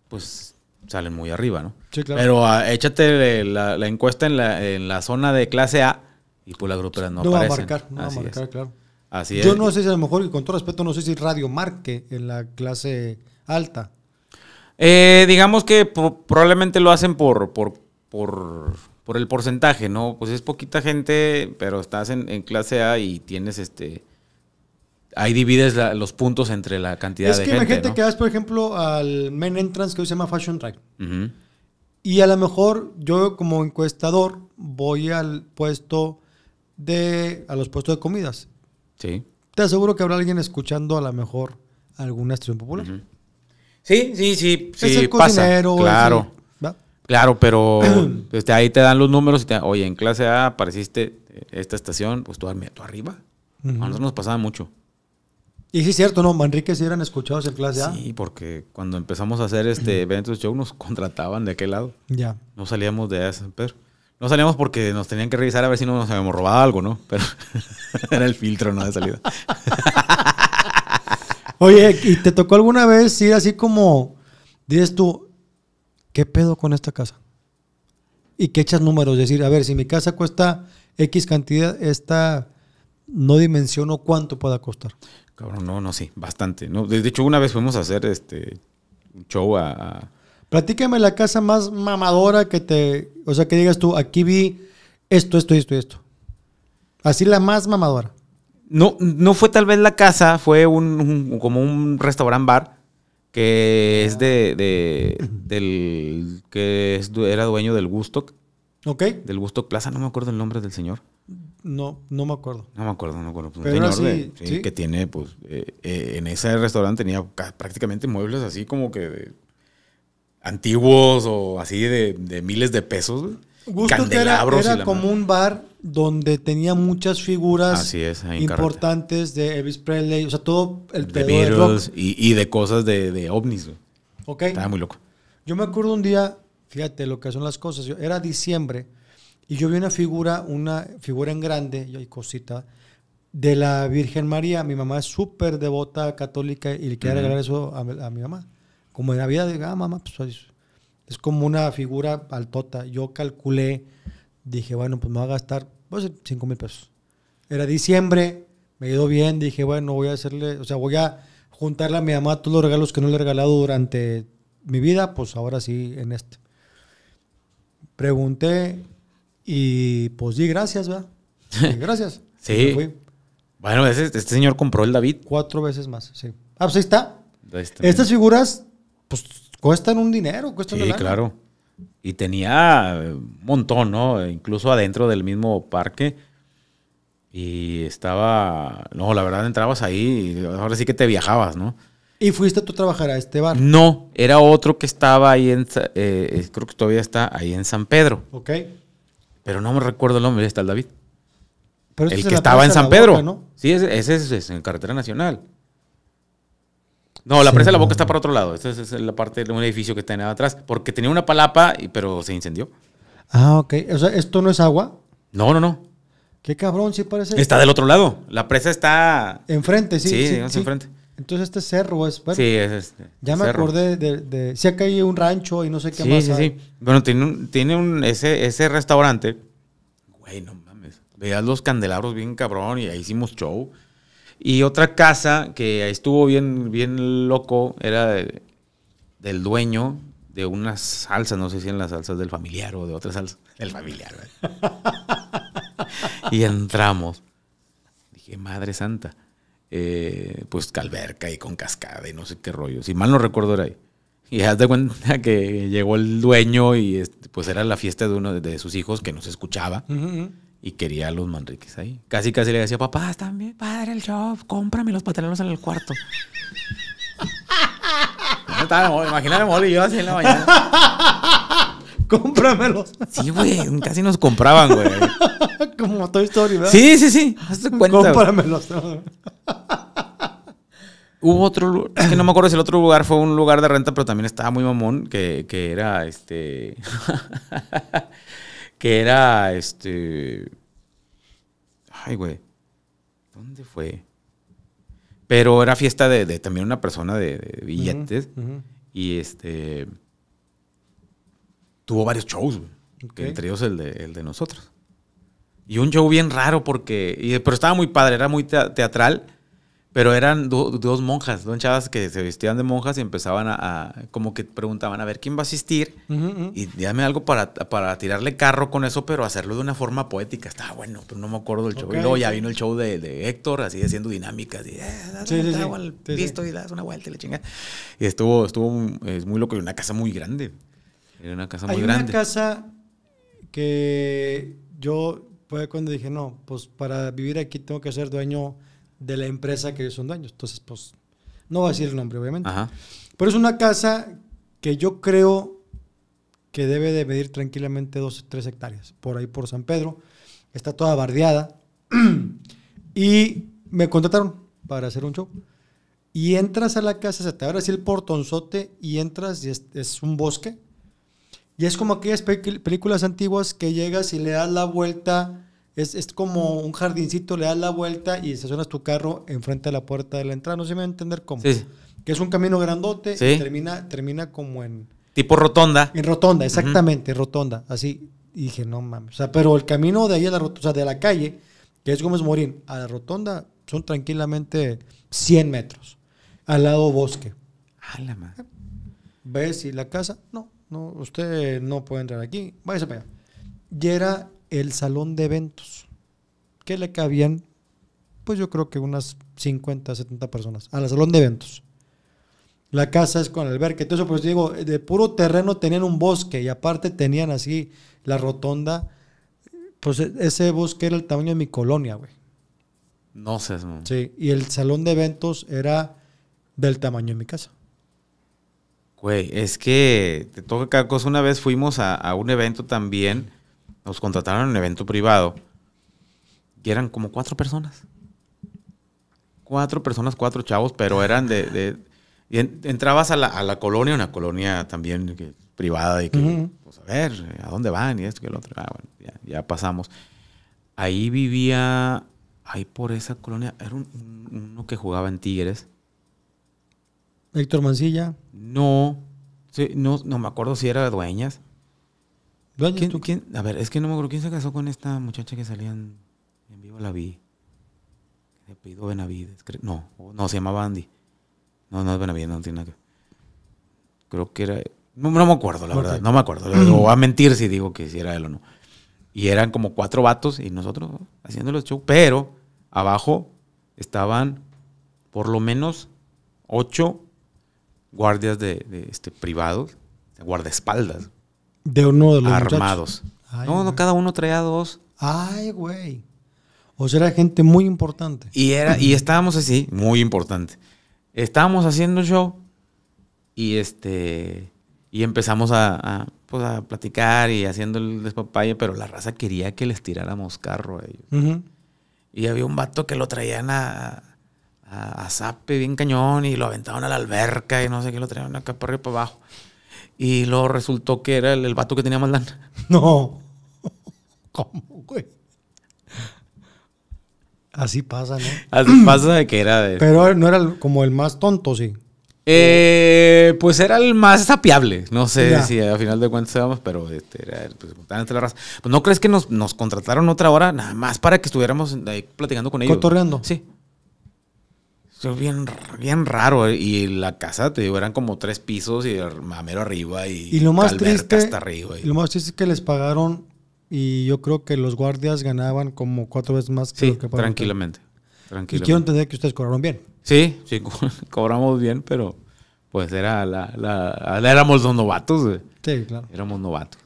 pues salen muy arriba, ¿no? Sí, claro. Pero ah, échate eh, la, encuesta en la, zona de clase A y pues las gruperas no, aparecen. Va a marcar, no va a marcar, claro. Yo no sé si a lo mejor, y con todo respeto, no sé si radio marque en la clase alta. Eh, digamos que probablemente lo hacen por, por, por, el porcentaje, ¿no? Pues es poquita gente, pero estás en, clase A y tienes este. Ahí divides los puntos entre la cantidad de gente. Es que imagínate gente que vas, por ejemplo, al men entrance que hoy se llama Fashion Track. Y a lo mejor yo, como encuestador, voy al puesto de. a los puestos de comidas. Sí. Te aseguro que habrá alguien escuchando a lo mejor alguna estación popular. Sí, sí, sí. Es el cocinero, Claro. claro, pero este, ahí te dan los números y te oye, en clase A apareciste eh, esta estación, pues tú, arriba. A nosotros nos pasaba mucho. Y sí es cierto, no, Manrique sí eran escuchados en clase A. Sí, porque cuando empezamos a hacer este evento show nos contrataban de aquel lado. Ya. No salíamos de San Pedro. No salíamos porque nos tenían que revisar a ver si no nos habíamos robado algo, ¿no? Pero era el filtro, ¿no? De salida. Oye, ¿y te tocó alguna vez ir así como, dices tú, ¿qué pedo con esta casa? Y que echas números, decir, a ver, si mi casa cuesta X cantidad, esta no dimensiono cuánto pueda costar. Cabrón, no, no, sí, bastante. ¿no? De hecho, una vez fuimos a hacer este un show a, Platícame la casa más mamadora que te. O sea, que digas tú, aquí vi esto, esto, esto, y esto. Así la más mamadora. No, no fue tal vez la casa, fue un, como un restaurant bar que es de, del que era dueño del Gustock. Ok. Del Gustock Plaza, no me acuerdo el nombre del señor. No, no me acuerdo. No me acuerdo, no me acuerdo. que tiene, pues, eh, eh, en ese restaurante tenía prácticamente muebles así como que de antiguos o así de, miles de pesos. era, era como un bar donde tenía muchas figuras importantes de Elvis Presley, o sea, todo el de Beatles, y, de cosas de, ovnis. Okay. Estaba muy loco. Yo me acuerdo un día, fíjate lo que son las cosas, era diciembre y yo vi una figura, una figura en grande, y hay cosita, de la Virgen María. Mi mamá es súper devota católica y le quería regalar eso a mi mamá como en la vida de ah, mamá, pues es como una figura altota. Yo calculé, dije, bueno, pues me va a gastar pues, 5 mil pesos. Era diciembre, me quedó bien, dije, bueno, voy a hacerle, o sea, voy a juntarle a mi mamá todos los regalos que no le he regalado durante mi vida, pues ahora sí en este. Pregunté y pues di gracias, ¿verdad? gracias. sí. Bueno, este señor compró el David. Cuatro veces más, sí. Ah, pues ahí está. Estas figuras pues cuestan un dinero, cuestan Sí, claro. Y tenía eh, un montón, ¿no? Incluso adentro del mismo parque. Y estaba, no, la verdad entrabas ahí y ahora sí que te viajabas, ¿no? ¿Y fuiste tú a trabajar a este bar? No, era otro que estaba ahí en, eh, eh, creo que todavía está ahí en San Pedro. Ok. Pero no me recuerdo el nombre, está el David. el que estaba en San Pedro. Sí, ese, ese, es en Carretera Nacional. No, la presa de la boca está para otro lado. Esta es, la parte de un edificio que está atrás. Porque tenía una palapa, pero se incendió. Ah, ok. O sea, ¿esto no es agua? No, no, no. Qué cabrón, sí parece. Está del otro lado. La presa está. Enfrente, sí. Sí, sí, enfrente. Entonces este cerro es. Bueno, sí, es. Este, ya me acordé de, de, acá hay un rancho y no sé qué sí, Sí, sí, sí. Bueno, tiene un. Tiene un ese, restaurante. Güey, no mames. Veas los candelabros bien cabrón y ahí hicimos show. Y otra casa que estuvo bien, bien loco era del dueño de una salsa. no sé si en las salsas del familiar o de otra salsa. el familiar, y entramos. Dije, madre santa. Eh, pues calverca y con cascada y no sé qué rollo. Si mal no recuerdo era ahí. Y haz de cuenta que llegó el dueño y este, pues era la fiesta de uno de sus hijos que nos escuchaba. Y quería a los Manriques ahí. Casi, casi le decía, papá, están bien padre el show, cómprame los pantalones en el cuarto. Imagínate Molly, yo así en la mañana. Cómpramelos. Sí, güey, casi nos compraban, güey. Como Toy Story, ¿verdad? Sí, sí, sí. Hazte cuenta. Cómpramelos. Hubo otro lugar, es que no me acuerdo si el otro lugar fue un lugar de renta, pero también estaba muy mamón, que, que era este que era este. Ay, güey. ¿Dónde fue? Pero era fiesta de, también una persona de, billetes. Y este. Tuvo varios shows, güey. Entre ellos el de, el de nosotros. Y un show bien raro porque. Y, pero estaba muy padre, era muy teatral. Pero eran dos monjas, dos chavas que se vestían de monjas y empezaban a, como que preguntaban, a ver, ¿quién va a asistir? Y dame algo para, para, tirarle carro con eso, pero hacerlo de una forma poética. Estaba bueno, pero no me acuerdo del show. y luego ya vino el show de, de Héctor, así haciendo dinámicas. Y, eh, sí, listo y das una vuelta y le chingas. Y estuvo, estuvo es muy loco. Y una casa muy grande. Era una casa muy Hay grande. Una casa que yo, fue cuando dije, no, pues para vivir aquí tengo que ser dueño de la empresa que ellos son dueños. Entonces, pues, no voy a decir el nombre, obviamente. Pero es una casa que yo creo que debe de medir tranquilamente 2 tres hectáreas, por ahí por San Pedro. Está toda bardeada. y me contrataron para hacer un show. Y entras a la casa, se te abre así el portonzote y entras y es un bosque. Y es como aquellas películas antiguas que llegas y le das la vuelta es, como un jardincito, le das la vuelta y estacionas tu carro enfrente de la puerta de la entrada. No sé me va a entender cómo. Que es un camino grandote termina, termina como en. Tipo rotonda. En rotonda, exactamente, rotonda. Así. Y dije, no mames. O sea, pero el camino de ahí a la o sea, de la calle, que es Gómez Morín, a la rotonda son tranquilamente 100 metros. Al lado bosque. A la madre. ¿Ves? ¿Y la casa? No, no, usted no puede entrar aquí. Váyase para allá. Y era el salón de eventos, que le cabían, pues yo creo que unas 50, 70 personas, al salón de eventos. La casa es con todo entonces pues digo, de puro terreno tenían un bosque y aparte tenían así la rotonda, pues e, ese bosque era el tamaño de mi colonia, güey. No sé, man. Sí, y el salón de eventos era del tamaño de mi casa. Güey, es que te toca cada cosa. Una vez fuimos a un evento también nos contrataron en un evento privado y eran como cuatro personas. Cuatro personas, cuatro chavos, pero eran de... entrabas a la, colonia, una colonia también privada, y que, pues a ver, ¿a dónde van? Y esto que el otro. Ah, ya, pasamos. Ahí vivía, ahí por esa colonia, era uno que jugaba en Tigres. Héctor Mancilla. No, no, no me acuerdo si era Dueñas. ¿Quién, A ver, es que no me acuerdo quién se casó con esta muchacha que salía en vivo, la vi. Le pidió Benavides. No, no, se llamaba Andy. No, no es Benavides, no tiene nada que ver. Creo que era. No, me acuerdo, la verdad, no me acuerdo. O voy a mentir si digo que si era él o no. Y eran como cuatro vatos y nosotros haciendo los show. Pero abajo estaban por lo menos ocho guardias de, de este, privados, guardaespaldas. De uno de los armados. no, no, cada uno traía dos. Ay, güey. O sea, era gente muy importante. Y, era, y estábamos así, muy importante. Estábamos haciendo show y este y empezamos pues, a, platicar y haciendo el despapalle, pero la raza quería que les tiráramos carro a ellos. Y había un vato que lo traían a, a, bien cañón y lo aventaban a la alberca y no sé qué, lo traían acá para arriba y para abajo. Y luego resultó que era el, vato que tenía más lana. No. ¿Cómo, güey? Así pasa, ¿no? Así pasa de que era Pero no era como el más tonto, sí. Eh, pues era el más sapiable. No sé si al final de cuentas vamos pero este, era el, pues, la raza. Pues, no crees que nos, nos contrataron otra hora nada más para que estuviéramos ahí platicando con ellos. Cotorreando. Sí bien, bien raro. Eh, y la casa, te digo, eran como tres pisos y el mamero arriba y, y lo más triste, hasta arriba. Y... lo más triste es que les pagaron y yo creo que los guardias ganaban como cuatro veces más que lo que pagaron. Tranquilamente, tranquilamente. Y quiero entender que ustedes cobraron bien. Sí, sí, cobramos bien, pero pues era la, éramos los novatos. Eh. Sí, claro. Éramos novatos.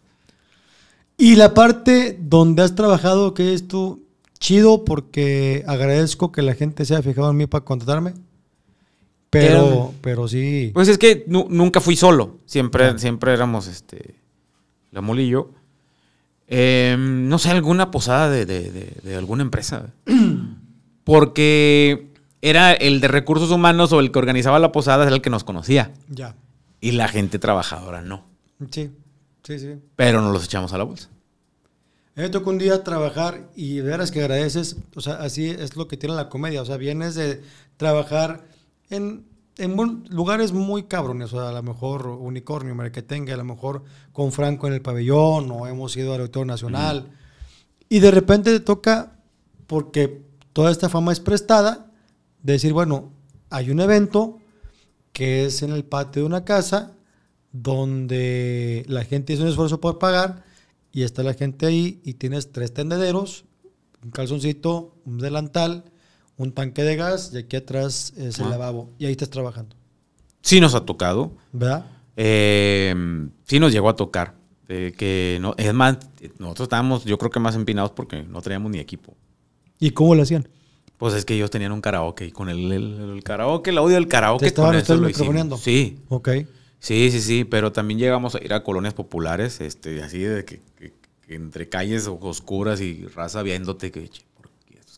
Y la parte donde has trabajado, que es tu chido porque agradezco que la gente se haya fijado en mí para contratarme. Pero, pero, sí. Pues es que nunca fui solo. Siempre, siempre éramos este. La mole y yo. Em, no sé, alguna posada de, alguna empresa. Porque era el de recursos humanos o el que organizaba la posada, era el que nos conocía. Ya. Y la gente trabajadora no. Sí, sí, sí. Pero nos los echamos a la bolsa me toca un día trabajar y veras que agradeces, o sea, así es lo que tiene la comedia, o sea, vienes de trabajar en, lugares muy cabrones, o sea, a lo mejor Unicornio, tenga a lo mejor con Franco en el pabellón, o hemos ido al Autor Nacional, y de repente te toca, porque toda esta fama es prestada, decir, bueno, hay un evento que es en el patio de una casa, donde la gente hizo un esfuerzo por pagar, y está la gente ahí y tienes tres tendederos, un calzoncito, un delantal, un tanque de gas y aquí atrás es el ah. lavabo y ahí estás trabajando. Sí nos ha tocado. ¿Verdad? Em, sí nos llegó a tocar. que no, es más, nosotros estábamos yo creo que más empinados porque no teníamos ni equipo. ¿Y cómo lo hacían? Pues es que ellos tenían un karaoke y con el, karaoke, el audio del karaoke. estaban con Sí. Ok. Sí, sí, sí, pero también llegamos a ir a colonias populares, este, así de que entre calles oscuras y raza viéndote, que,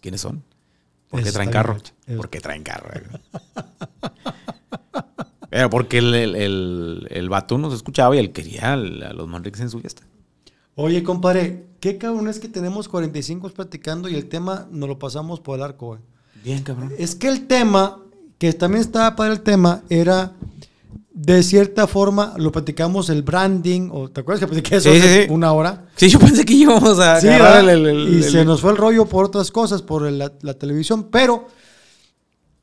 ¿quiénes son? ¿Por qué traen carro? ¿Por qué traen carro? Pero porque el, el, el, nos escuchaba y él quería a los Manriques en su fiesta. Oye, compadre, qué cabrón es que tenemos 45 platicando y el tema nos lo pasamos por el arco, Bien, cabrón. Es que el tema, que también estaba para el tema, era de cierta forma lo platicamos el branding, o ¿te acuerdas que platicé eso una hora? Sí, yo pensé que íbamos a agarrar Y se nos fue el rollo por otras cosas, por la, televisión, pero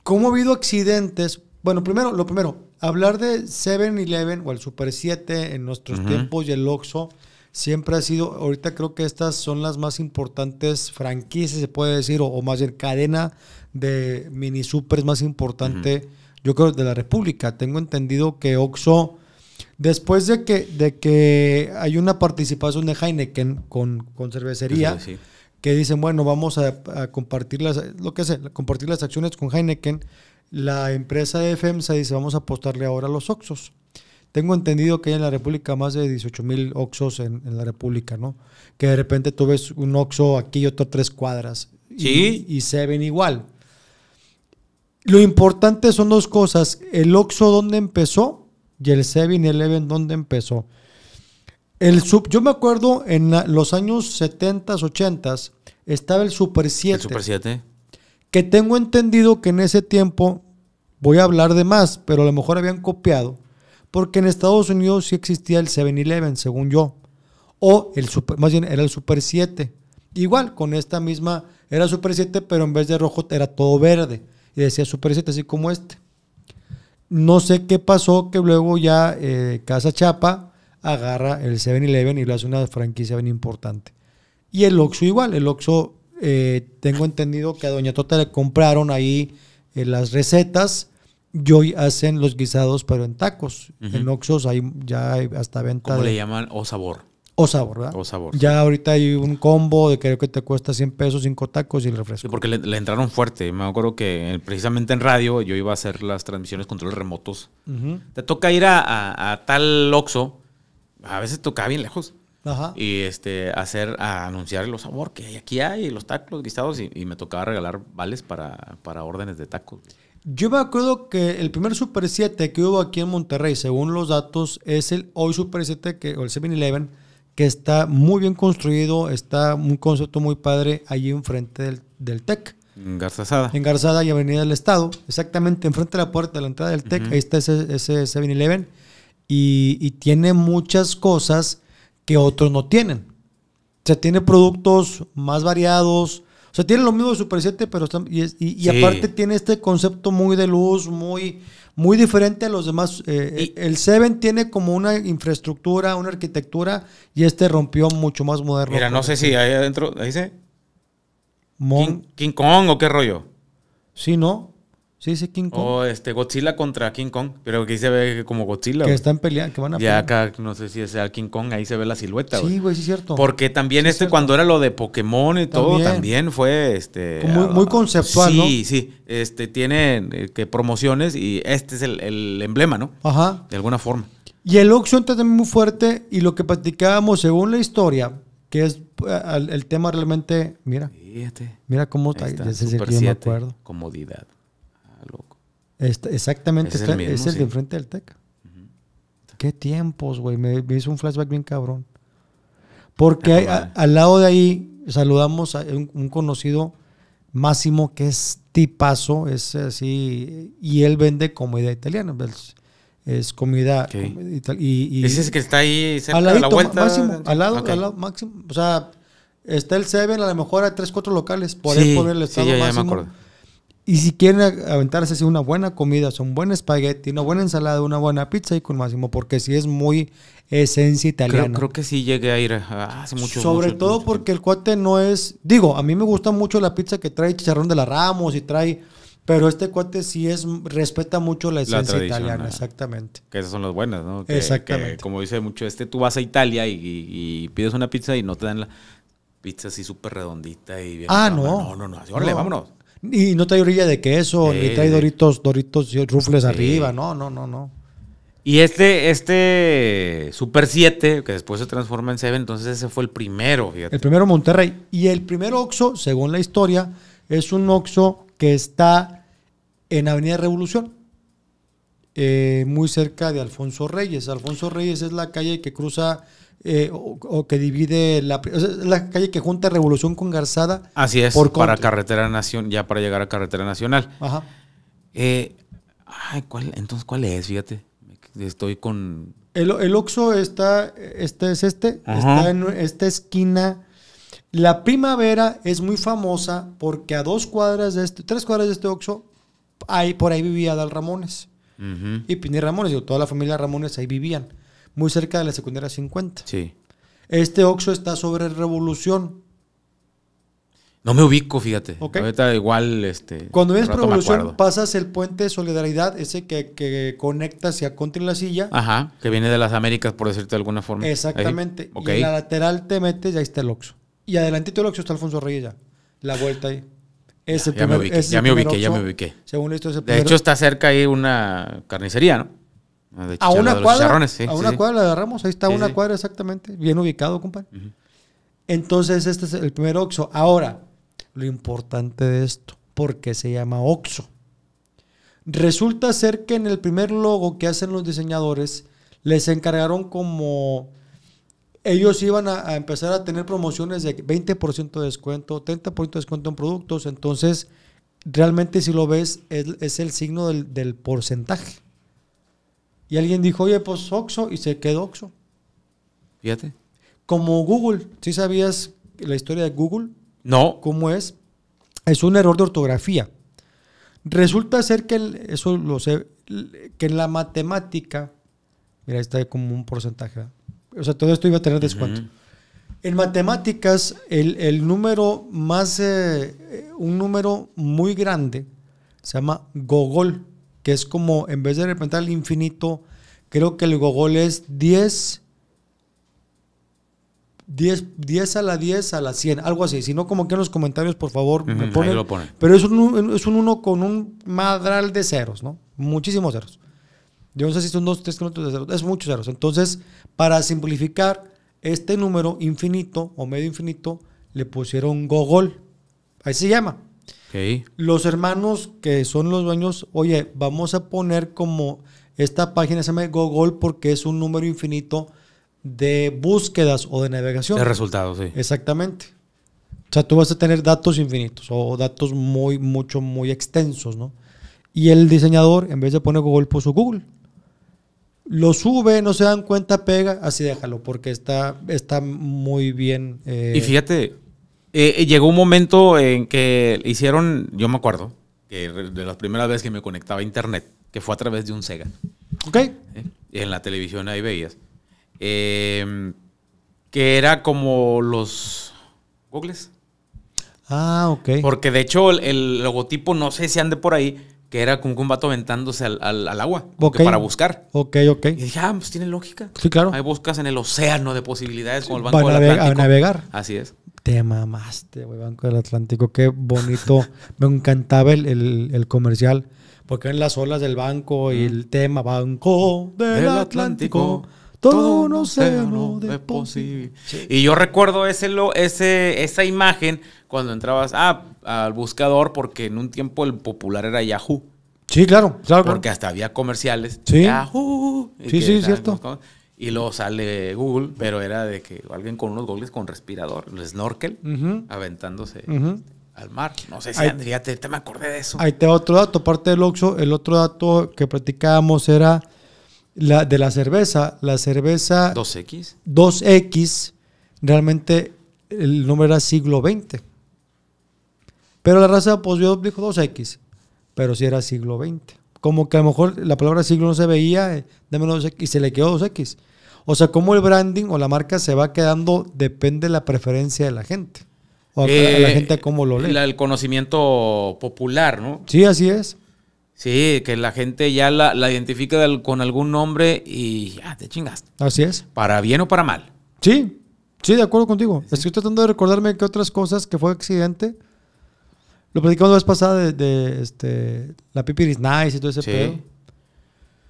¿cómo ha habido accidentes, bueno, primero, lo primero, hablar de 7-Eleven o el Super 7 en nuestros tiempos y el Oxxo siempre ha sido, ahorita creo que estas son las más importantes franquicias, se puede decir, o, más bien cadena de mini supers más importante yo creo, de la República. Tengo entendido que Oxo, después de que, de que hay una participación de Heineken con, cervecería, que dicen, bueno, vamos a, compartir, las, lo que compartir las acciones con Heineken, la empresa de FEMSA dice, vamos a apostarle ahora a los Oxos. Tengo entendido que hay en la República más de 18 mil Oxos en, la República, ¿no? Que de repente tú ves un Oxo aquí y otro tres cuadras. Y, y se ven igual. Lo importante son dos cosas, el Oxo donde empezó y el 7-Eleven donde empezó. El sub, yo me acuerdo en los años 70s, 80 estaba el Super 7. El Super 7. Que tengo entendido que en ese tiempo, voy a hablar de más, pero a lo mejor habían copiado, porque en Estados Unidos sí existía el 7-Eleven, según yo. O el super, más bien era el Super 7. Igual, con esta misma, era Super 7, pero en vez de rojo era todo verde y decía set así como este. No sé qué pasó, que luego ya eh, Casa Chapa agarra el 7-Eleven y lo hace una franquicia bien importante. Y el Oxxo igual, el Oxxo, eh, tengo entendido que a Doña Tota le compraron ahí eh, las recetas y hoy hacen los guisados, pero en tacos. En Oxxos hay, ya hay hasta venta. ¿Cómo le llaman? O sabor o sabor, ¿verdad? O sabor. Ya ahorita hay un combo de creo que te cuesta 100 pesos, 5 tacos y el refresco. porque le, entraron fuerte. Me acuerdo que precisamente en radio yo iba a hacer las transmisiones controles remotos. Te toca ir a, tal Oxxo, a veces tocaba bien lejos. Ajá. Y este, hacer, a anunciar los sabor que aquí hay, los tacos listados y, me tocaba regalar vales para, para órdenes de tacos. Yo me acuerdo que el primer Super 7 que hubo aquí en Monterrey, según los datos, es el hoy Super 7 que, o el 7-Eleven, que está muy bien construido, está un concepto muy padre allí enfrente del, del TEC. engarzada Engarzada y Avenida del Estado, exactamente enfrente de la puerta de la entrada del TEC, ahí está ese, ese 7-Eleven, y, tiene muchas cosas que otros no tienen. O sea, tiene productos más variados, o sea, tiene lo mismo de Super 7, pero y, aparte tiene este concepto muy de luz, muy muy diferente a los demás. Eh, eh, el Seven tiene como una infraestructura, una arquitectura, y este rompió mucho más moderno. Mira, no sé si ahí adentro, dice... King, King Kong o qué rollo. Sí, ¿no? Sí, King Kong. O este, Godzilla contra King Kong. Pero aquí se ve como Godzilla. Que están peleando, que van a Ya acá, no sé si sea King Kong, ahí se ve la silueta, Sí, güey, sí es cierto. Porque también este, cuando era lo de Pokémon y todo, también, fue este. Muy, conceptual, sí, ¿no? Sí, sí. Este, tienen eh, que promociones y este es el, emblema, ¿no? Ajá. De alguna forma. Y el Oxxon también muy fuerte. Y lo que platicábamos, según la historia, que es eh, el, tema realmente. Mira. Fíjate. Mira cómo está. está ya acuerdo. Comodidad exactamente, es, el, de enfrente del TEC. Qué tiempos, güey. Me, hizo un flashback bien cabrón. Porque ah, al lado de ahí saludamos a un, conocido, Máximo, que es tipazo, es así, y él vende comida italiana. Pues, es, comida. Okay. y, Ese que está ahí cerca de la vuelta. Máximo, al lado, al lado, máximo. O sea, está el Seven, a lo mejor a tres, cuatro locales, por sí, ahí el estado máximo. me acuerdo y si quieren aventarse una buena comida, un buen espagueti, una buena ensalada, una buena pizza y con máximo, porque si es muy esencia italiana. Creo, que sí llegué a ir ah, hace mucho Sobre todo porque el cuate no es. Digo, a mí me gusta mucho la pizza que trae chicharrón de la Ramos y trae. Pero este cuate sí es respeta mucho la esencia italiana, exactamente. Que esas son las buenas, ¿no? exactamente. como dice mucho este, tú vas a Italia y, pides una pizza y no te dan la pizza así súper redondita y bien. Ah, no. No, no, no. Órale, vámonos. Y no trae orilla de queso, ni trae doritos, doritos rufles arriba. No, no, no, no. Y este, este Super 7, que después se transforma en 7, entonces ese fue el primero, fíjate. El primero Monterrey. Y el primer Oxxo, según la historia, es un Oxxo que está en Avenida Revolución, eh, muy cerca de Alfonso Reyes. Alfonso Reyes es la calle que cruza eh, o, que divide la, calle que junta Revolución con Garzada. Así es, por para carretera nacional, ya para llegar a carretera nacional. Ajá. Eh, entonces, ¿cuál es? Fíjate, estoy con... El, el Oxxo está, este es este, está en esta esquina. La primavera es muy famosa porque a dos cuadras de este, tres cuadras de este Oxo, por ahí vivía Dal Ramones. Y Pini Ramones, toda la familia Ramones ahí vivían muy cerca de la secundaria 50. Sí. Este Oxxo está sobre Revolución. No me ubico, fíjate. Ahorita igual, este. Cuando vienes por Revolución, pasas el puente de Solidaridad, ese que, que conecta hacia contra la silla. Ajá, que viene de las Américas, por decirte de alguna forma. Exactamente. Y en la lateral te metes y ahí está el Oxxo. Y adelantito del Oxxo está Alfonso Reyes ya. La vuelta ahí. ese ya, ya me ubiqué, ya me ubiqué, Según De hecho, está cerca ahí una carnicería, ¿no? Ah, a una cuadra, a una cuadra la agarramos, ahí está una cuadra exactamente, bien ubicado, compadre. Entonces, este es el primer Oxxo. Ahora, lo importante de esto, porque se llama Oxxo? Resulta ser que en el primer logo que hacen los diseñadores, les encargaron como ellos iban a, empezar a tener promociones de 20% de descuento, 30% de descuento en productos. Entonces, realmente si lo ves, es, el signo del porcentaje. Y alguien dijo, oye, pues Oxo, y se quedó Oxo. Fíjate. Como Google, ¿sí sabías la historia de Google? No. ¿Cómo es? Es un error de ortografía. Resulta ser que, eso lo sé, que en la matemática, mira, está como un porcentaje. O sea, todo esto iba a tener descuento. En matemáticas, el, número más, eh, un número muy grande, se llama gogol que es como, en vez de representar el infinito, creo que el gogol es 10, 10, a la 10 a la 100, algo así. Si no, como que en los comentarios, por favor, me ponen. Pero es un, es un uno con un madral de ceros, ¿no? Muchísimos ceros. Yo no sé si son dos, tres kilómetros de ceros. Es muchos ceros. Entonces, para simplificar, este número infinito o medio infinito le pusieron gogol. Ahí se llama. Los hermanos que son los dueños, oye, vamos a poner como esta página se llama Google porque es un número infinito de búsquedas o de navegación. De resultados, sí. Exactamente. O sea, tú vas a tener datos infinitos o datos muy, mucho, muy extensos, ¿no? Y el diseñador, en vez de poner Google, puso Google. Lo sube, no se dan cuenta, pega, así déjalo, porque está, está muy bien. Eh, y fíjate, eh, eh, llegó un momento en que hicieron, yo me acuerdo, que de las primeras veces que me conectaba a internet, que fue a través de un Sega. Ok. Eh, en la televisión ahí veías. Em, que era como los Googles. Ah, ok. Porque de hecho el, logotipo, no sé si ande por ahí, que era como un vato aventándose al, agua para buscar. Ok, ok. Y dije, ah, pues tiene lógica. Sí, claro. Ahí buscas en el océano de posibilidades como el Banco navegar. Así es. Te mamaste, Banco del Atlántico. Qué bonito. Me encantaba el, el, comercial. Porque en las olas del banco y el tema Banco del, Atlántico, todo un océano de posible. Y yo recuerdo ese, ese, esa imagen cuando entrabas ah, al buscador, porque en un tiempo el popular era Yahoo. Sí, claro, claro. Porque hasta había comerciales. Sí. Yahoo. Sí, sí, cierto. Y luego sale Google, pero era de que alguien con unos goggles con respirador, el snorkel, aventándose al mar. No sé si, ahí, te me acordé de eso. Ahí te otro dato, parte del Oxxo, el otro dato que platicábamos era la, de la cerveza. La cerveza... 2X. 2X, realmente el nombre era siglo XX. Pero la raza, pues yo dijo 2X, pero si sí era siglo XX. Como que a lo mejor la palabra siglo no se veía, eh, dame 2X, y se le quedó 2X. O sea, cómo el branding o la marca se va quedando depende de la preferencia de la gente. O eh, la gente cómo lo lee. el conocimiento popular, ¿no? Sí, así es. Sí, que la gente ya la, identifica con algún nombre y ya te chingaste. Así es. Para bien o para mal. Sí, sí, de acuerdo contigo. Estoy tratando de recordarme que otras cosas que fue accidente. Lo platicamos la vez pasada de, este, la Pipiris Nice y todo ese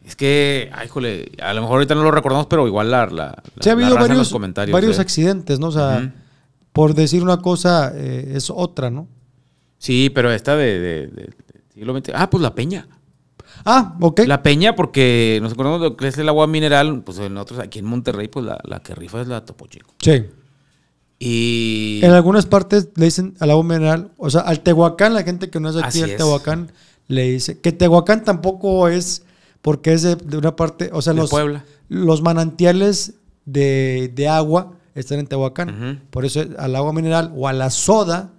es que, ay, jole, a lo mejor ahorita no lo recordamos, pero igual la. la sí, ha habido varios, varios accidentes, ¿no? O sea, por decir una cosa eh, es otra, ¿no? Sí, pero esta de, Ah, pues la peña. Ah, ok. La peña, porque nos acordamos de que es el agua mineral, pues en otros, aquí en Monterrey, pues la, la que rifa es la Topo Chico. Sí. Y. En algunas partes le dicen al agua mineral, o sea, al Tehuacán, la gente que no es aquí, al Tehuacán, le dice. Que Tehuacán tampoco es porque es de, una parte, o sea, los, manantiales de, agua están en Tehuacán. Por eso al agua mineral o a la soda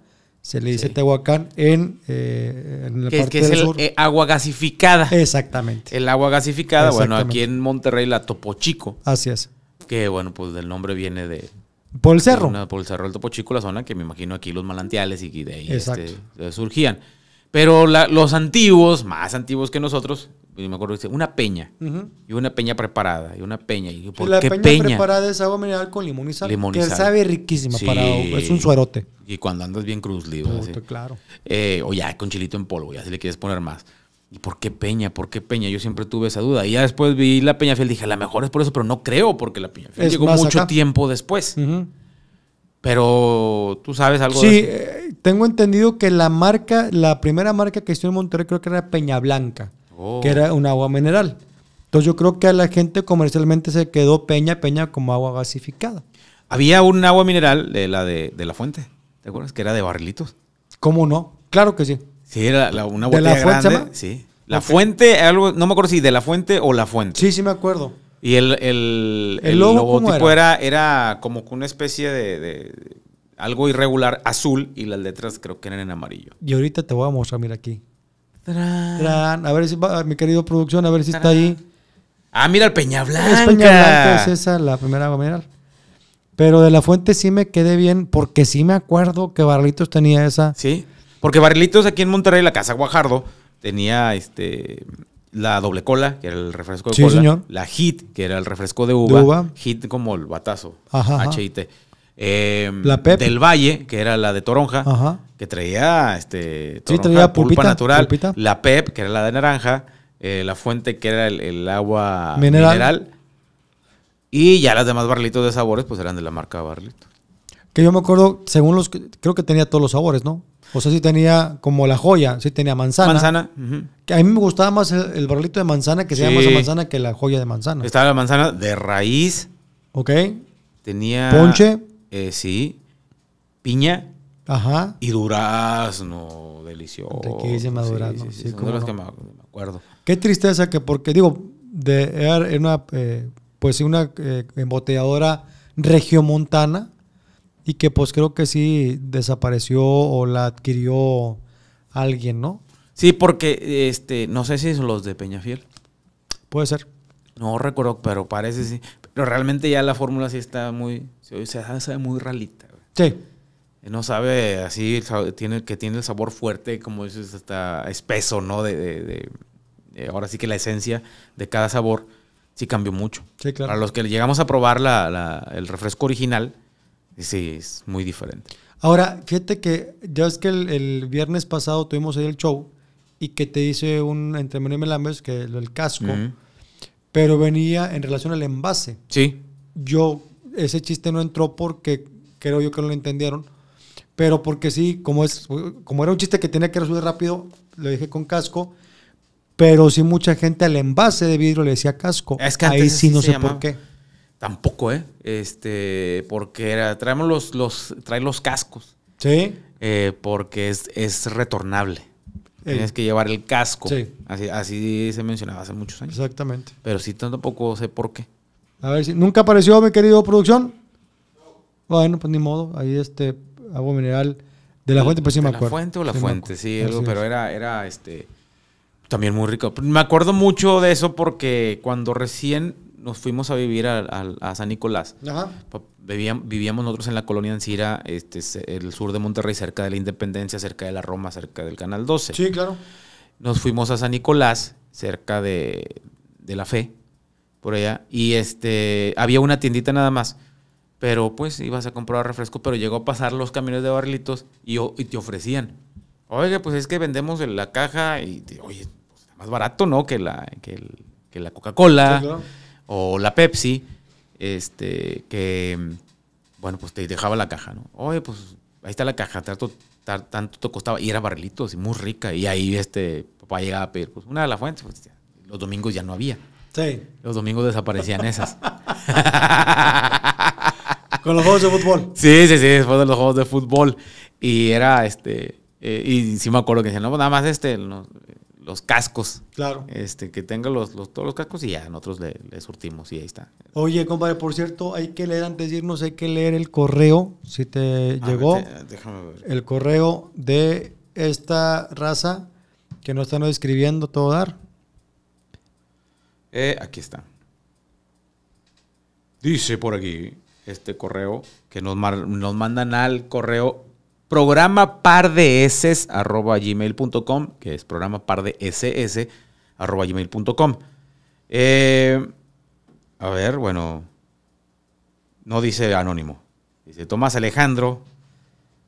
se le dice Tehuacán en, eh, en la que, que es el, eh, agua gasificada. Exactamente. El agua gasificada, bueno, aquí en Monterrey la Topo Chico. Así es. Que bueno, pues del nombre viene de, por el cerro. por el cerro del Topo Chico, la zona que me imagino aquí los manantiales y de ahí este, eh, surgían. Pero los antiguos, más antiguos que nosotros, me acuerdo, dice, una peña. Y una peña preparada. Y una peña. Y la peña, preparada es agua mineral con limón y sal. que sabe riquísima. Para, es un suerote. Y cuando andas bien cruz Claro. Eh, o ya con chilito en polvo, ya si le quieres poner más. ¿Y por qué Peña? ¿Por qué Peña? Yo siempre tuve esa duda. Y ya después vi la Peña Fiel, dije, la mejor es por eso, pero no creo, porque la Peña Fiel llegó mucho tiempo después. Pero tú sabes algo sí, de eh, tengo entendido que la marca, la primera marca que estuvo en Monterrey creo que era Peña Blanca. Oh. que era un agua mineral. Entonces yo creo que a la gente comercialmente se quedó Peña Peña como agua gasificada. Había un agua mineral de la de, la fuente, ¿te acuerdas? Que era de barrilitos. ¿Cómo no? Claro que sí. Sí, era una botella ¿De la grande. Fuente, sí. La fuente, algo, no me acuerdo si de la fuente o la fuente. Sí, sí me acuerdo. Y el, el, el, logotipo era? como una especie de, de, algo irregular azul y las letras creo que eran en amarillo. Y ahorita te voy a mostrar, mira aquí. Tran. A ver si mi querido producción, a ver si está ahí. Ah, mira el Peña Blanca. Es Peña es esa la primera Pero de la fuente sí me quedé bien, porque sí me acuerdo que Barritos tenía esa. Sí, porque Barritos aquí en Monterrey, la Casa Guajardo, tenía este la doble cola, que era el refresco de sí, cola. La hit, que era el refresco de uva. Hit como el batazo. Ajá. HIT. Eh, la Pep. Del Valle, que era la de Toronja. Ajá que traía este traía pulpa natural, la PEP, e que era la de naranja, eh, la fuente que era el, agua mineral. y ya las demás barlitos de sabores pues eran de la marca Barlito. Que yo me acuerdo, según los creo que tenía todos los sabores, ¿no? O sea, sí tenía como la joya, sí tenía manzana. Manzana. Que a mí me gustaba más el, barlito de manzana, que se llama más manzana que la joya de manzana. Estaba la manzana de raíz. Ok. Tenía. Ponche. Eh, sí. Piña. Ajá. Y durazno, delicioso. durazno. Sí, sí, que me, acuerdo. Qué tristeza que porque, digo, de, era una, eh, pues una eh, embotelladora regiomontana y que pues creo que sí desapareció o la adquirió alguien, ¿no? Sí, porque este, no sé si son los de Peñafiel. Puede ser. No recuerdo, pero parece sí. Pero realmente ya la fórmula sí está muy, se hace muy ralita. Sí no sabe así, tiene, que tiene el sabor fuerte, como dices, hasta espeso, ¿no? De, de, ahora sí que la esencia de cada sabor sí cambió mucho. claro. Para los que llegamos a probar la, el refresco original, sí, es muy diferente. Ahora, fíjate que ya es que el, viernes pasado tuvimos ahí el show y que te hice un entre Manuel y Melambes, que el casco, pero venía en relación al envase. Sí. Yo, ese chiste no entró porque creo yo que no lo entendieron pero porque sí, como, es, como era un chiste que tenía que resolver rápido, lo dije con casco, pero sí mucha gente al envase de vidrio le decía casco. Es que Ahí sí no sé por qué. Tampoco, ¿eh? Este, porque era, traemos los, los, trae los cascos. Sí. Eh, porque es, es retornable. Tienes que llevar el casco. Sí. Así, así se mencionaba hace muchos años. Exactamente. Pero sí tampoco sé por qué. A ver si nunca apareció mi querido producción. Bueno, pues ni modo. Ahí este agua mineral de la fuente, pues sí me acuerdo. La fuente o la fuente, sí, pero era, era este también muy rico. Me acuerdo mucho de eso porque cuando recién nos fuimos a vivir a, San Nicolás, Vivíamos, nosotros en la colonia Ancira, este, el sur de Monterrey, cerca de la Independencia, cerca de la Roma, cerca del Canal 12. Sí, claro. Nos fuimos a San Nicolás, cerca de, la Fe, por allá, y este, había una tiendita nada más pero pues ibas a comprar refresco, pero llegó a pasar los camiones de barrilitos y, te ofrecían. Oye, pues es que vendemos en la caja y, oye, pues, está más barato, ¿no? Que la, que, la Coca-Cola o la Pepsi, este, que, bueno, pues te dejaba la caja, ¿no? Oye, pues ahí está la caja, tanto, tanto te costaba, y era barrilitos y muy rica, y ahí este papá llegaba a pedir, pues una de las fuentes, pues los domingos ya no había. Sí. Los domingos desaparecían esas. con los juegos de fútbol. Sí, sí, sí, después de los juegos de fútbol. Y era este. Eh, y sí me acuerdo que decían, no, pues nada más este, los, cascos. Claro. Este, que tenga los, todos los cascos y ya nosotros le, surtimos y ahí está. Oye, compadre, por cierto, hay que leer antes de irnos, hay que leer el correo, si te llegó. déjame ver. El correo de esta raza que nos están escribiendo todo dar. Eh, aquí está. Dice por aquí este correo que nos, mandan al correo programa par de ss arroba gmail.com, que es programa par de ss arroba gmail.com. Eh, a ver, bueno, no dice anónimo. Dice Tomás Alejandro.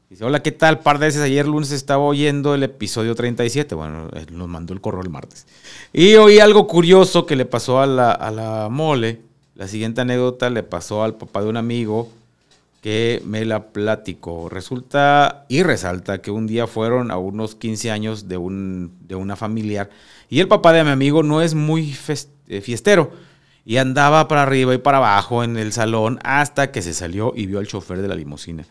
Dice, hola, ¿qué tal? Par de veces ayer lunes estaba oyendo el episodio 37. Bueno, nos mandó el correo el martes. Y oí algo curioso que le pasó a la, a la mole la siguiente anécdota le pasó al papá de un amigo que me la platicó. Resulta y resalta que un día fueron a unos 15 años de, un, de una familiar y el papá de mi amigo no es muy eh, fiestero y andaba para arriba y para abajo en el salón hasta que se salió y vio al chofer de la limusina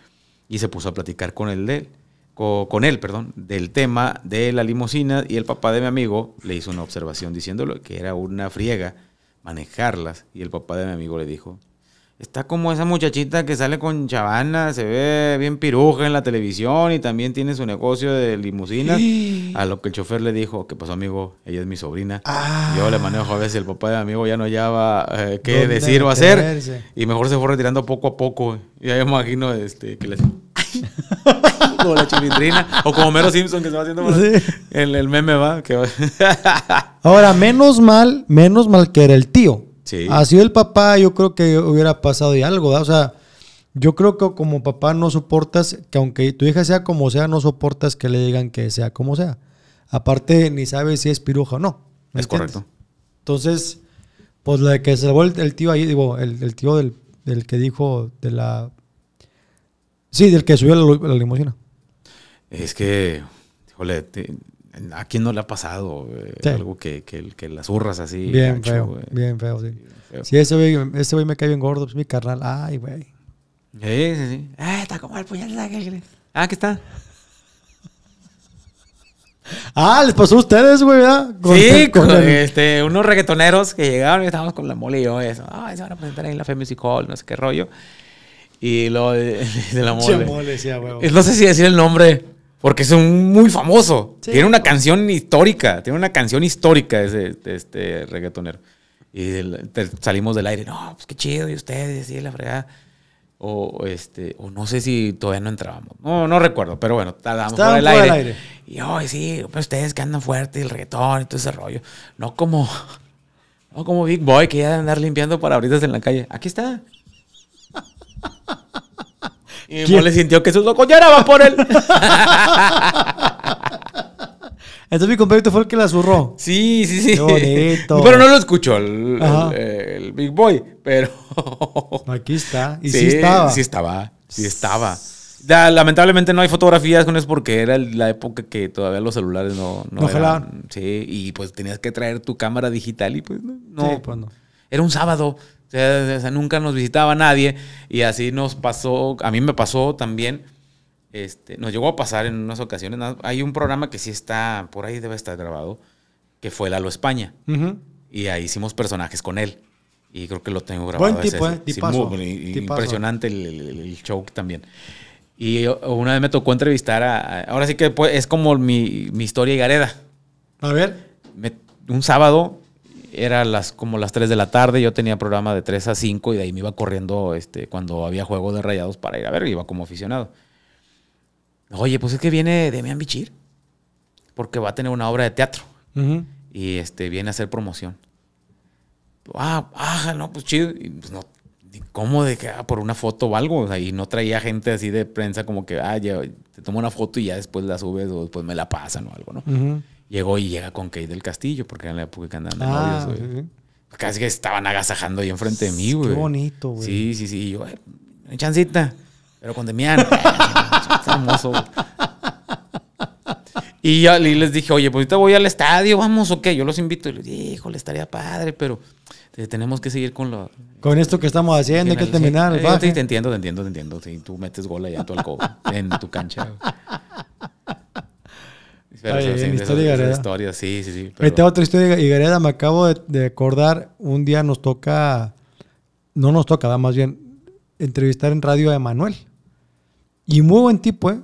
y se puso a platicar con él, con él, perdón, del tema de la limusina y el papá de mi amigo le hizo una observación diciéndole que era una friega manejarlas. Y el papá de mi amigo le dijo, está como esa muchachita que sale con chavana, se ve bien piruja en la televisión y también tiene su negocio de limusinas. A lo que el chofer le dijo, ¿qué pasó amigo? Ella es mi sobrina. Ah. Yo le manejo a veces, el papá de mi amigo ya no hallaba eh, qué decir o hacer. Y mejor se fue retirando poco a poco. Ya me imagino este, que le o la chilindrina o como Mero Simpson que se va haciendo el, meme va. Ahora, menos mal, menos mal que era el tío. ha sido el papá, yo creo que hubiera pasado y algo, O sea, yo creo que como papá no soportas que aunque tu hija sea como sea, no soportas que le digan que sea como sea. Aparte, ni sabes si es piruja o no. es correcto. Entonces, pues la de que se salvó el, tío ahí, digo, el, tío del, que dijo de la. Sí, del que subió la, la es que, híjole, ¿a quién no le ha pasado eh, algo que, que, las urras así? Bien feo, bien feo, sí. Sí, ese güey, me cae bien gordo, pues, mi carnal. Ay, güey. Sí, sí, sí. Ah, está como el puñal. de Ah, ¿qué está? Ah, les pasó a ustedes, güey, ¿verdad? sí, con, este, unos reggaetoneros que llegaron y estábamos con la mole y yo, eso. Ay, ah, se van a presentar ahí en la Fe Music Hall, no sé qué rollo. Y lo de, la mole. mole sí, no sé si decir el nombre. Porque es un muy famoso. Tiene una canción histórica. Tiene una canción histórica ese este reggaetonero. Y salimos del aire. No, pues qué chido. Y ustedes, y la fregada. O, este, o no sé si todavía no entrábamos. No, no recuerdo, pero bueno, estábamos por el aire. aire. Y hoy sí, pues ustedes que andan fuerte, el reggaetón y todo ese rollo. No como, como Big Boy que ya de andar limpiando para ahorita en la calle. Aquí está. Y le sintió que sus locos lloraban por él. Entonces mi compañero fue el que la zurró. Sí, sí, sí. Qué Pero no lo escuchó el, Big Boy, pero... Aquí está. Y sí, estaba. Sí estaba, sí estaba. lamentablemente no hay fotografías con eso porque era la época que todavía los celulares no... No, Sí, y pues tenías que traer tu cámara digital y pues no. pues no. Era un sábado. O sea, nunca nos visitaba nadie y así nos pasó, a mí me pasó también, este, nos llegó a pasar en unas ocasiones, hay un programa que sí está, por ahí debe estar grabado, que fue Lalo España, y ahí hicimos personajes con él, y creo que lo tengo grabado. Buen tipo, eh, impresionante el, show también. Y una vez me tocó entrevistar a, ahora sí que pues, es como mi, historia y Gareda. A ver. un sábado era las, como las 3 de la tarde, yo tenía programa de 3 a 5 y de ahí me iba corriendo este, cuando había juego de rayados para ir a ver, iba como aficionado. Oye, pues es que viene Demian Bichir, porque va a tener una obra de teatro y este, viene a hacer promoción. Ah, ah, no, pues chido. Y pues no, ¿cómo de que ah, por una foto o algo? y no traía gente así de prensa como que, ah, te tomo una foto y ya después la subes o después me la pasan o algo, ¿no? llegó y llega con Kate del Castillo, porque era la época que andaban de ah, novios, güey. Casi que estaban agasajando ahí enfrente de mí, güey. Qué bonito, güey. Sí, sí, sí. Y yo, chancita. Pero con Demian. Ah, hermoso, Y les dije, oye, pues ahorita voy al estadio, vamos, o qué. Yo los invito. Y les dije, híjole, estaría padre, pero eh, tenemos que seguir con lo. Con esto que estamos haciendo, hay que terminar. Eh, te, entiendo, te entiendo, te entiendo. tú metes gol allá en tu alcoba, en tu cancha historia sí, sí, sí. otra historia y Gareda, Me acabo de, acordar. Un día nos toca. No nos toca, más bien. Entrevistar en radio a Emanuel. Y muy buen tipo, ¿eh?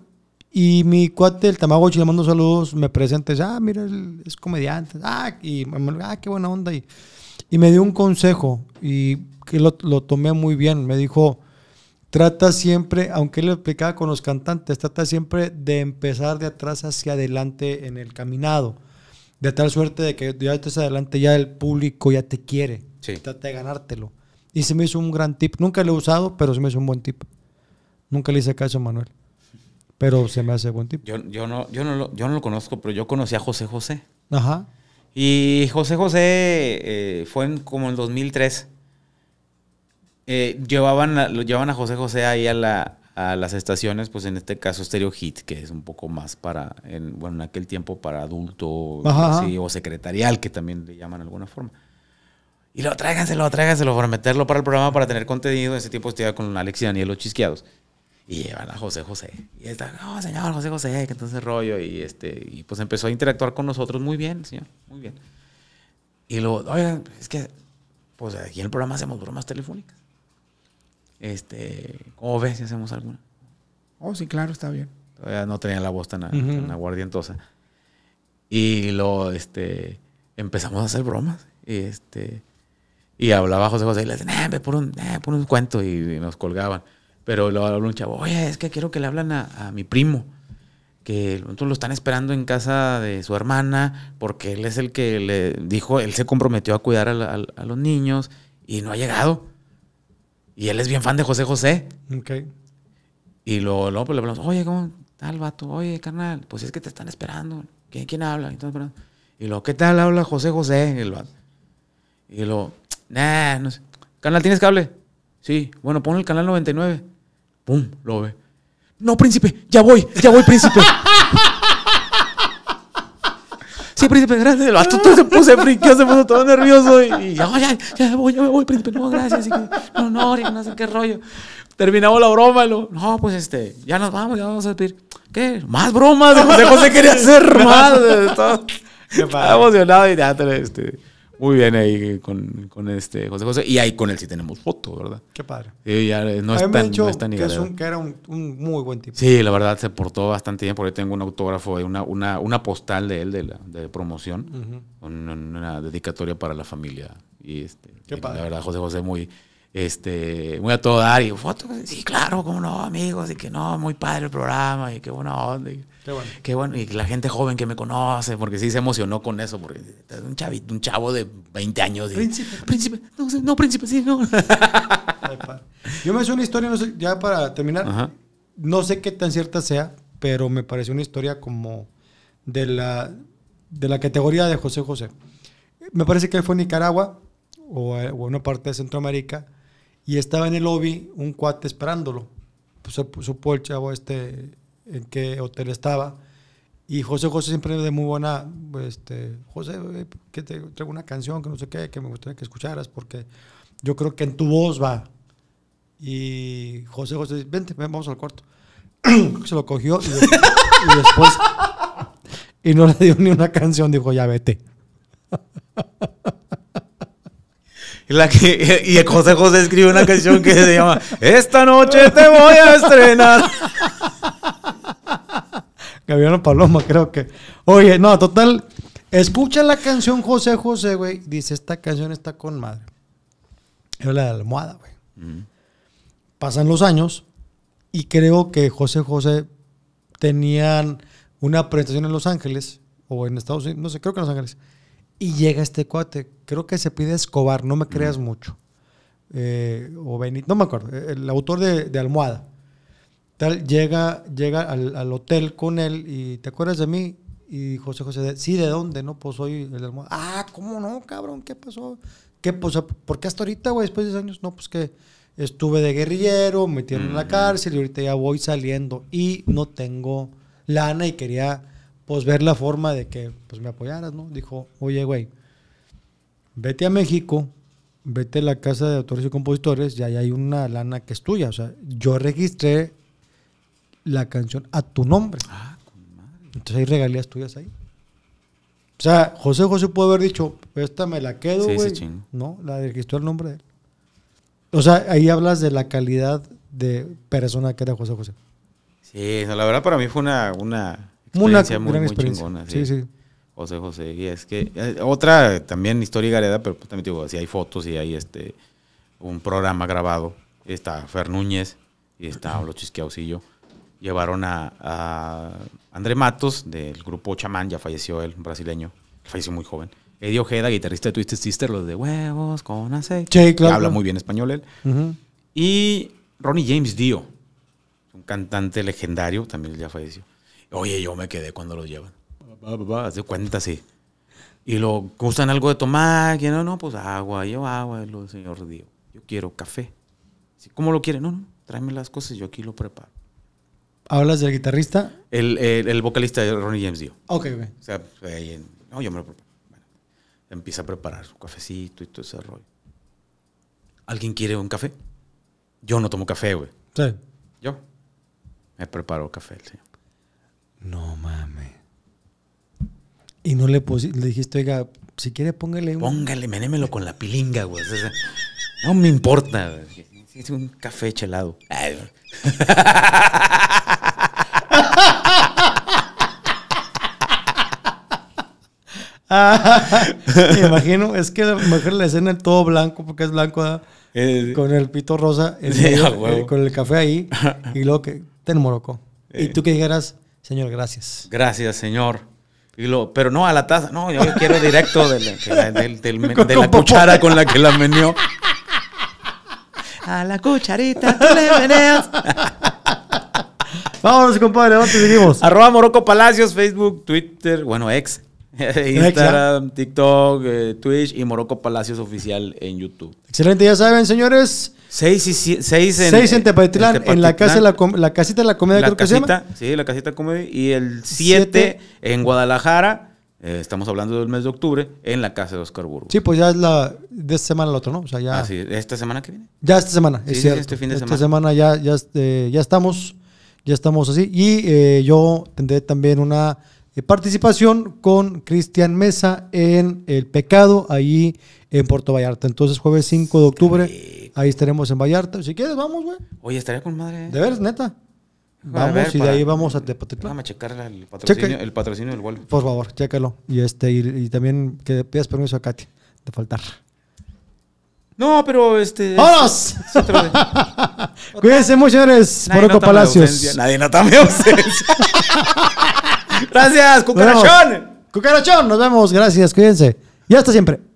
Y mi cuate, el Tamagotchi, le mando saludos. Me presenta. Ah, mira, es comediante. Ah, y, ah qué buena onda. Y, y me dio un consejo. Y que lo tomé muy bien. Me dijo Trata siempre, aunque él lo explicaba con los cantantes, trata siempre de empezar de atrás hacia adelante en el caminado. De tal suerte de que ya estás adelante, ya el público ya te quiere. Sí. Trata de ganártelo. Y se me hizo un gran tip. Nunca lo he usado, pero se me hizo un buen tip. Nunca le hice caso a Manuel. Pero se me hace buen tip. Yo, no, yo, no, lo, conozco, pero yo conocí a José José. Ajá. Y José José eh, fue en, como en 2003. Eh, llevaban, lo llevaban a José José ahí a, la, a las estaciones, pues en este caso Stereo Hit, que es un poco más para, en, bueno, en aquel tiempo para adulto o secretarial, que también le llaman de alguna forma. Y lo tráiganselo, tráiganselo para meterlo para el programa, para tener contenido. En ese tiempo Estaba con Alex y Daniel los chisqueados. Y llevan a José José. Y está, no, señor José José, que entonces rollo. Y, este, y pues empezó a interactuar con nosotros muy bien, señor, muy bien. Y luego, oigan, es que, pues aquí en el programa hacemos bromas telefónicas. Este, ¿Cómo ves si hacemos alguna? Oh, sí, claro, está bien. Todavía no tenía la voz tan, aguardientosa. Y lo, este, empezamos a hacer bromas. Y, este, y hablaba José José y le decía, eh, un, un cuento. Y, nos colgaban. Pero luego habló un chavo, oye, es que quiero que le hablan a, mi primo que lo están esperando en casa de su hermana porque él es el que le dijo, él se comprometió a cuidar a los niños y no ha llegado. Y él es bien fan de José José. Ok. Y luego, pues, le hablamos, oye, ¿cómo tal vato? Oye, carnal, pues es que te están esperando. ¿Quién, habla? y luego, ¿qué tal habla José José? Y, lo, y luego, nah, no sé. Carnal, ¿tienes cable? Sí. Bueno, pon el canal 99. Pum, lo ve. No, príncipe, ya voy, ya voy, príncipe. príncipe, gracias. El vato se puso, se se puso todo nervioso. Y, ya, oh, ya, ya me voy, ya me voy, príncipe. No, gracias. Que, no, no, no sé qué rollo. Terminamos la broma. Y lo, no, pues este, ya nos vamos, ya vamos a pedir. ¿Qué? Más bromas. José pues, José quería hacer más. Estaba, emocionado y ya, este. Muy bien ahí con, este José José. Y ahí con él sí tenemos foto, ¿verdad? Qué padre. Sí, ya no está tan, no que, que era un, muy buen tipo. Sí, la verdad se portó bastante bien Por ahí tengo un autógrafo, una, una, una postal de él de, la, de promoción, Con una, dedicatoria para la familia. Y este, Qué padre. la verdad, José José muy, este, muy a todo dar. Y foto, sí, claro, cómo no, amigos, y que no, muy padre el programa, y qué bueno onda. Qué bueno. Y la gente joven que me conoce, porque sí se emocionó con eso, porque es un chavito, un chavo de 20 años. príncipe. Príncipe. No, no, príncipe, sí, no. Yo me hice una historia, ya para terminar, no sé qué tan cierta sea, pero me pareció una historia como de la, de la categoría de José José. Me parece que él fue en Nicaragua o, en una parte de Centroamérica y estaba en el lobby un cuate esperándolo. Pues supo el chavo este en qué hotel estaba. Y José José siempre de muy buena, pues, este, José, eh, que te traigo una canción que no sé qué, que me gustaría que escucharas, porque yo creo que en tu voz va. Y José José dice, vente, vamos al cuarto. Se lo cogió y, después... Y no le dio ni una canción, dijo, ya vete. La que, y José José escribe una canción que se llama Esta noche te voy a estrenar. Gabriela Paloma, creo que. Oye, no, total. Escucha la canción José José, güey. Dice, esta canción está con madre. Era la de almohada, güey. Pasan los años y creo que José José tenían una presentación en Los Ángeles o en Estados Unidos, no sé, creo que en Los Ángeles. Y llega este cuate, creo que se pide Escobar, no me creas mucho. Eh, o Benito, no me acuerdo, el autor de Almohada. Tal, llega, llega al, hotel con él y ¿te acuerdas de mí? Y José José, sí, ¿de dónde? No, pues soy el almohada. Ah, ¿cómo no, cabrón? ¿Qué pasó? ¿Qué, pues, ¿Por qué hasta ahorita, güey? Después de 10 años, no, pues que estuve de guerrillero, me metieron en la cárcel y ahorita ya voy saliendo y no tengo lana y quería pues ver la forma de que pues me apoyaras, ¿no? Dijo, oye, güey, vete a México, vete a la casa de autores y compositores y ahí hay una lana que es tuya. O sea, yo registré la canción a tu nombre. Ah, madre. Entonces hay regalías tuyas ahí. O sea, José José puede haber dicho, esta me la quedo, güey. no, la registró el nombre de O sea, ahí hablas de la calidad de persona que era José José. Sí, la verdad para mí fue una, una experiencia muy, chingona. Sí, sí. José José. Y es que eh, otra también historia y gareda, pero pues, también digo, si hay fotos y hay este un programa grabado, está Fer Núñez y está Pablo Chisqueaucillo llevaron a, André Matos del grupo Chamán, ya falleció él, brasileño, falleció muy joven. Eddie Ojeda, guitarrista de Twisted Sister, los de huevos con aceite. Habla muy bien español él. Y Ronnie James Dio, un cantante legendario, también ya falleció. Oye, yo me quedé cuando lo llevan. de cuenta, sí. Y lo gustan algo de tomar, que no, no, pues agua, yo agua, el señor Dio. Yo quiero café. ¿Cómo lo quiere? No, no, tráeme las cosas, yo aquí lo preparo. ¿Hablas del guitarrista? El, vocalista de Ronnie James Dio. Ok, güey. O sea, pues, ahí, no, yo me lo bueno, empieza a preparar su cafecito y todo ese rollo. ¿Alguien quiere un café? Yo no tomo café, güey. Sí. Yo. Me preparo café, el No mames. Y no le, le dijiste, oiga, si quiere póngale un... Póngale, menémelo con la pilinga, güey. no me importa. Es un café chelado. me imagino, es que mejor la escena todo blanco, porque es blanco, eh, con el pito rosa, el eh, con el café ahí, y luego que ten morocco. Y eh. tú que dijeras, señor, gracias. Gracias, señor. Y lo, pero no a la taza, no, yo quiero directo de la, cuchara con la que la meneó. A la cucharita tú le meneas. Vámonos, compadre, ¿dónde vinimos Arroba Morocco Palacios, Facebook, Twitter, bueno, ex, Instagram, TikTok, eh, Twitch y Morocco Palacios Oficial en YouTube. Excelente, ya saben, señores. Seis, y si, en, seis en, Tepatitlán, en, la, casa la, casita de la comedia, la creo casita, que se llama. Sí, la casita de comedia. Y el 7 en Guadalajara, eh, estamos hablando del mes de octubre, en la casa de Oscar Burgo. Sí, pues ya es la de esta semana al otro, ¿no? O sea, ya. Ah, esta semana que viene. Ya esta semana, este fin de semana. esta semana. ya, eh, ya estamos, ya estamos así. Y yo tendré también una eh, participación con Cristian Mesa en El Pecado, ahí en Puerto Vallarta. Entonces, jueves 5 de octubre, ahí estaremos en Vallarta. Si quieres, vamos, güey. Oye, estaría con madre. ¿eh? De veras, neta. Vamos y de ahí vamos a Tepatitlán. Vamos a checar el patrocinio, del Wall. Por favor, chécalo. Y, este, y, también que pidas permiso a Katia de faltar. No, pero este. ¡Vámonos! Cuídense mucho, señores. Nadie Palacios. Nadie nota mi ausencia. Gracias, cucarachón. Cucarachón, nos vemos. Gracias, cuídense. Y hasta siempre.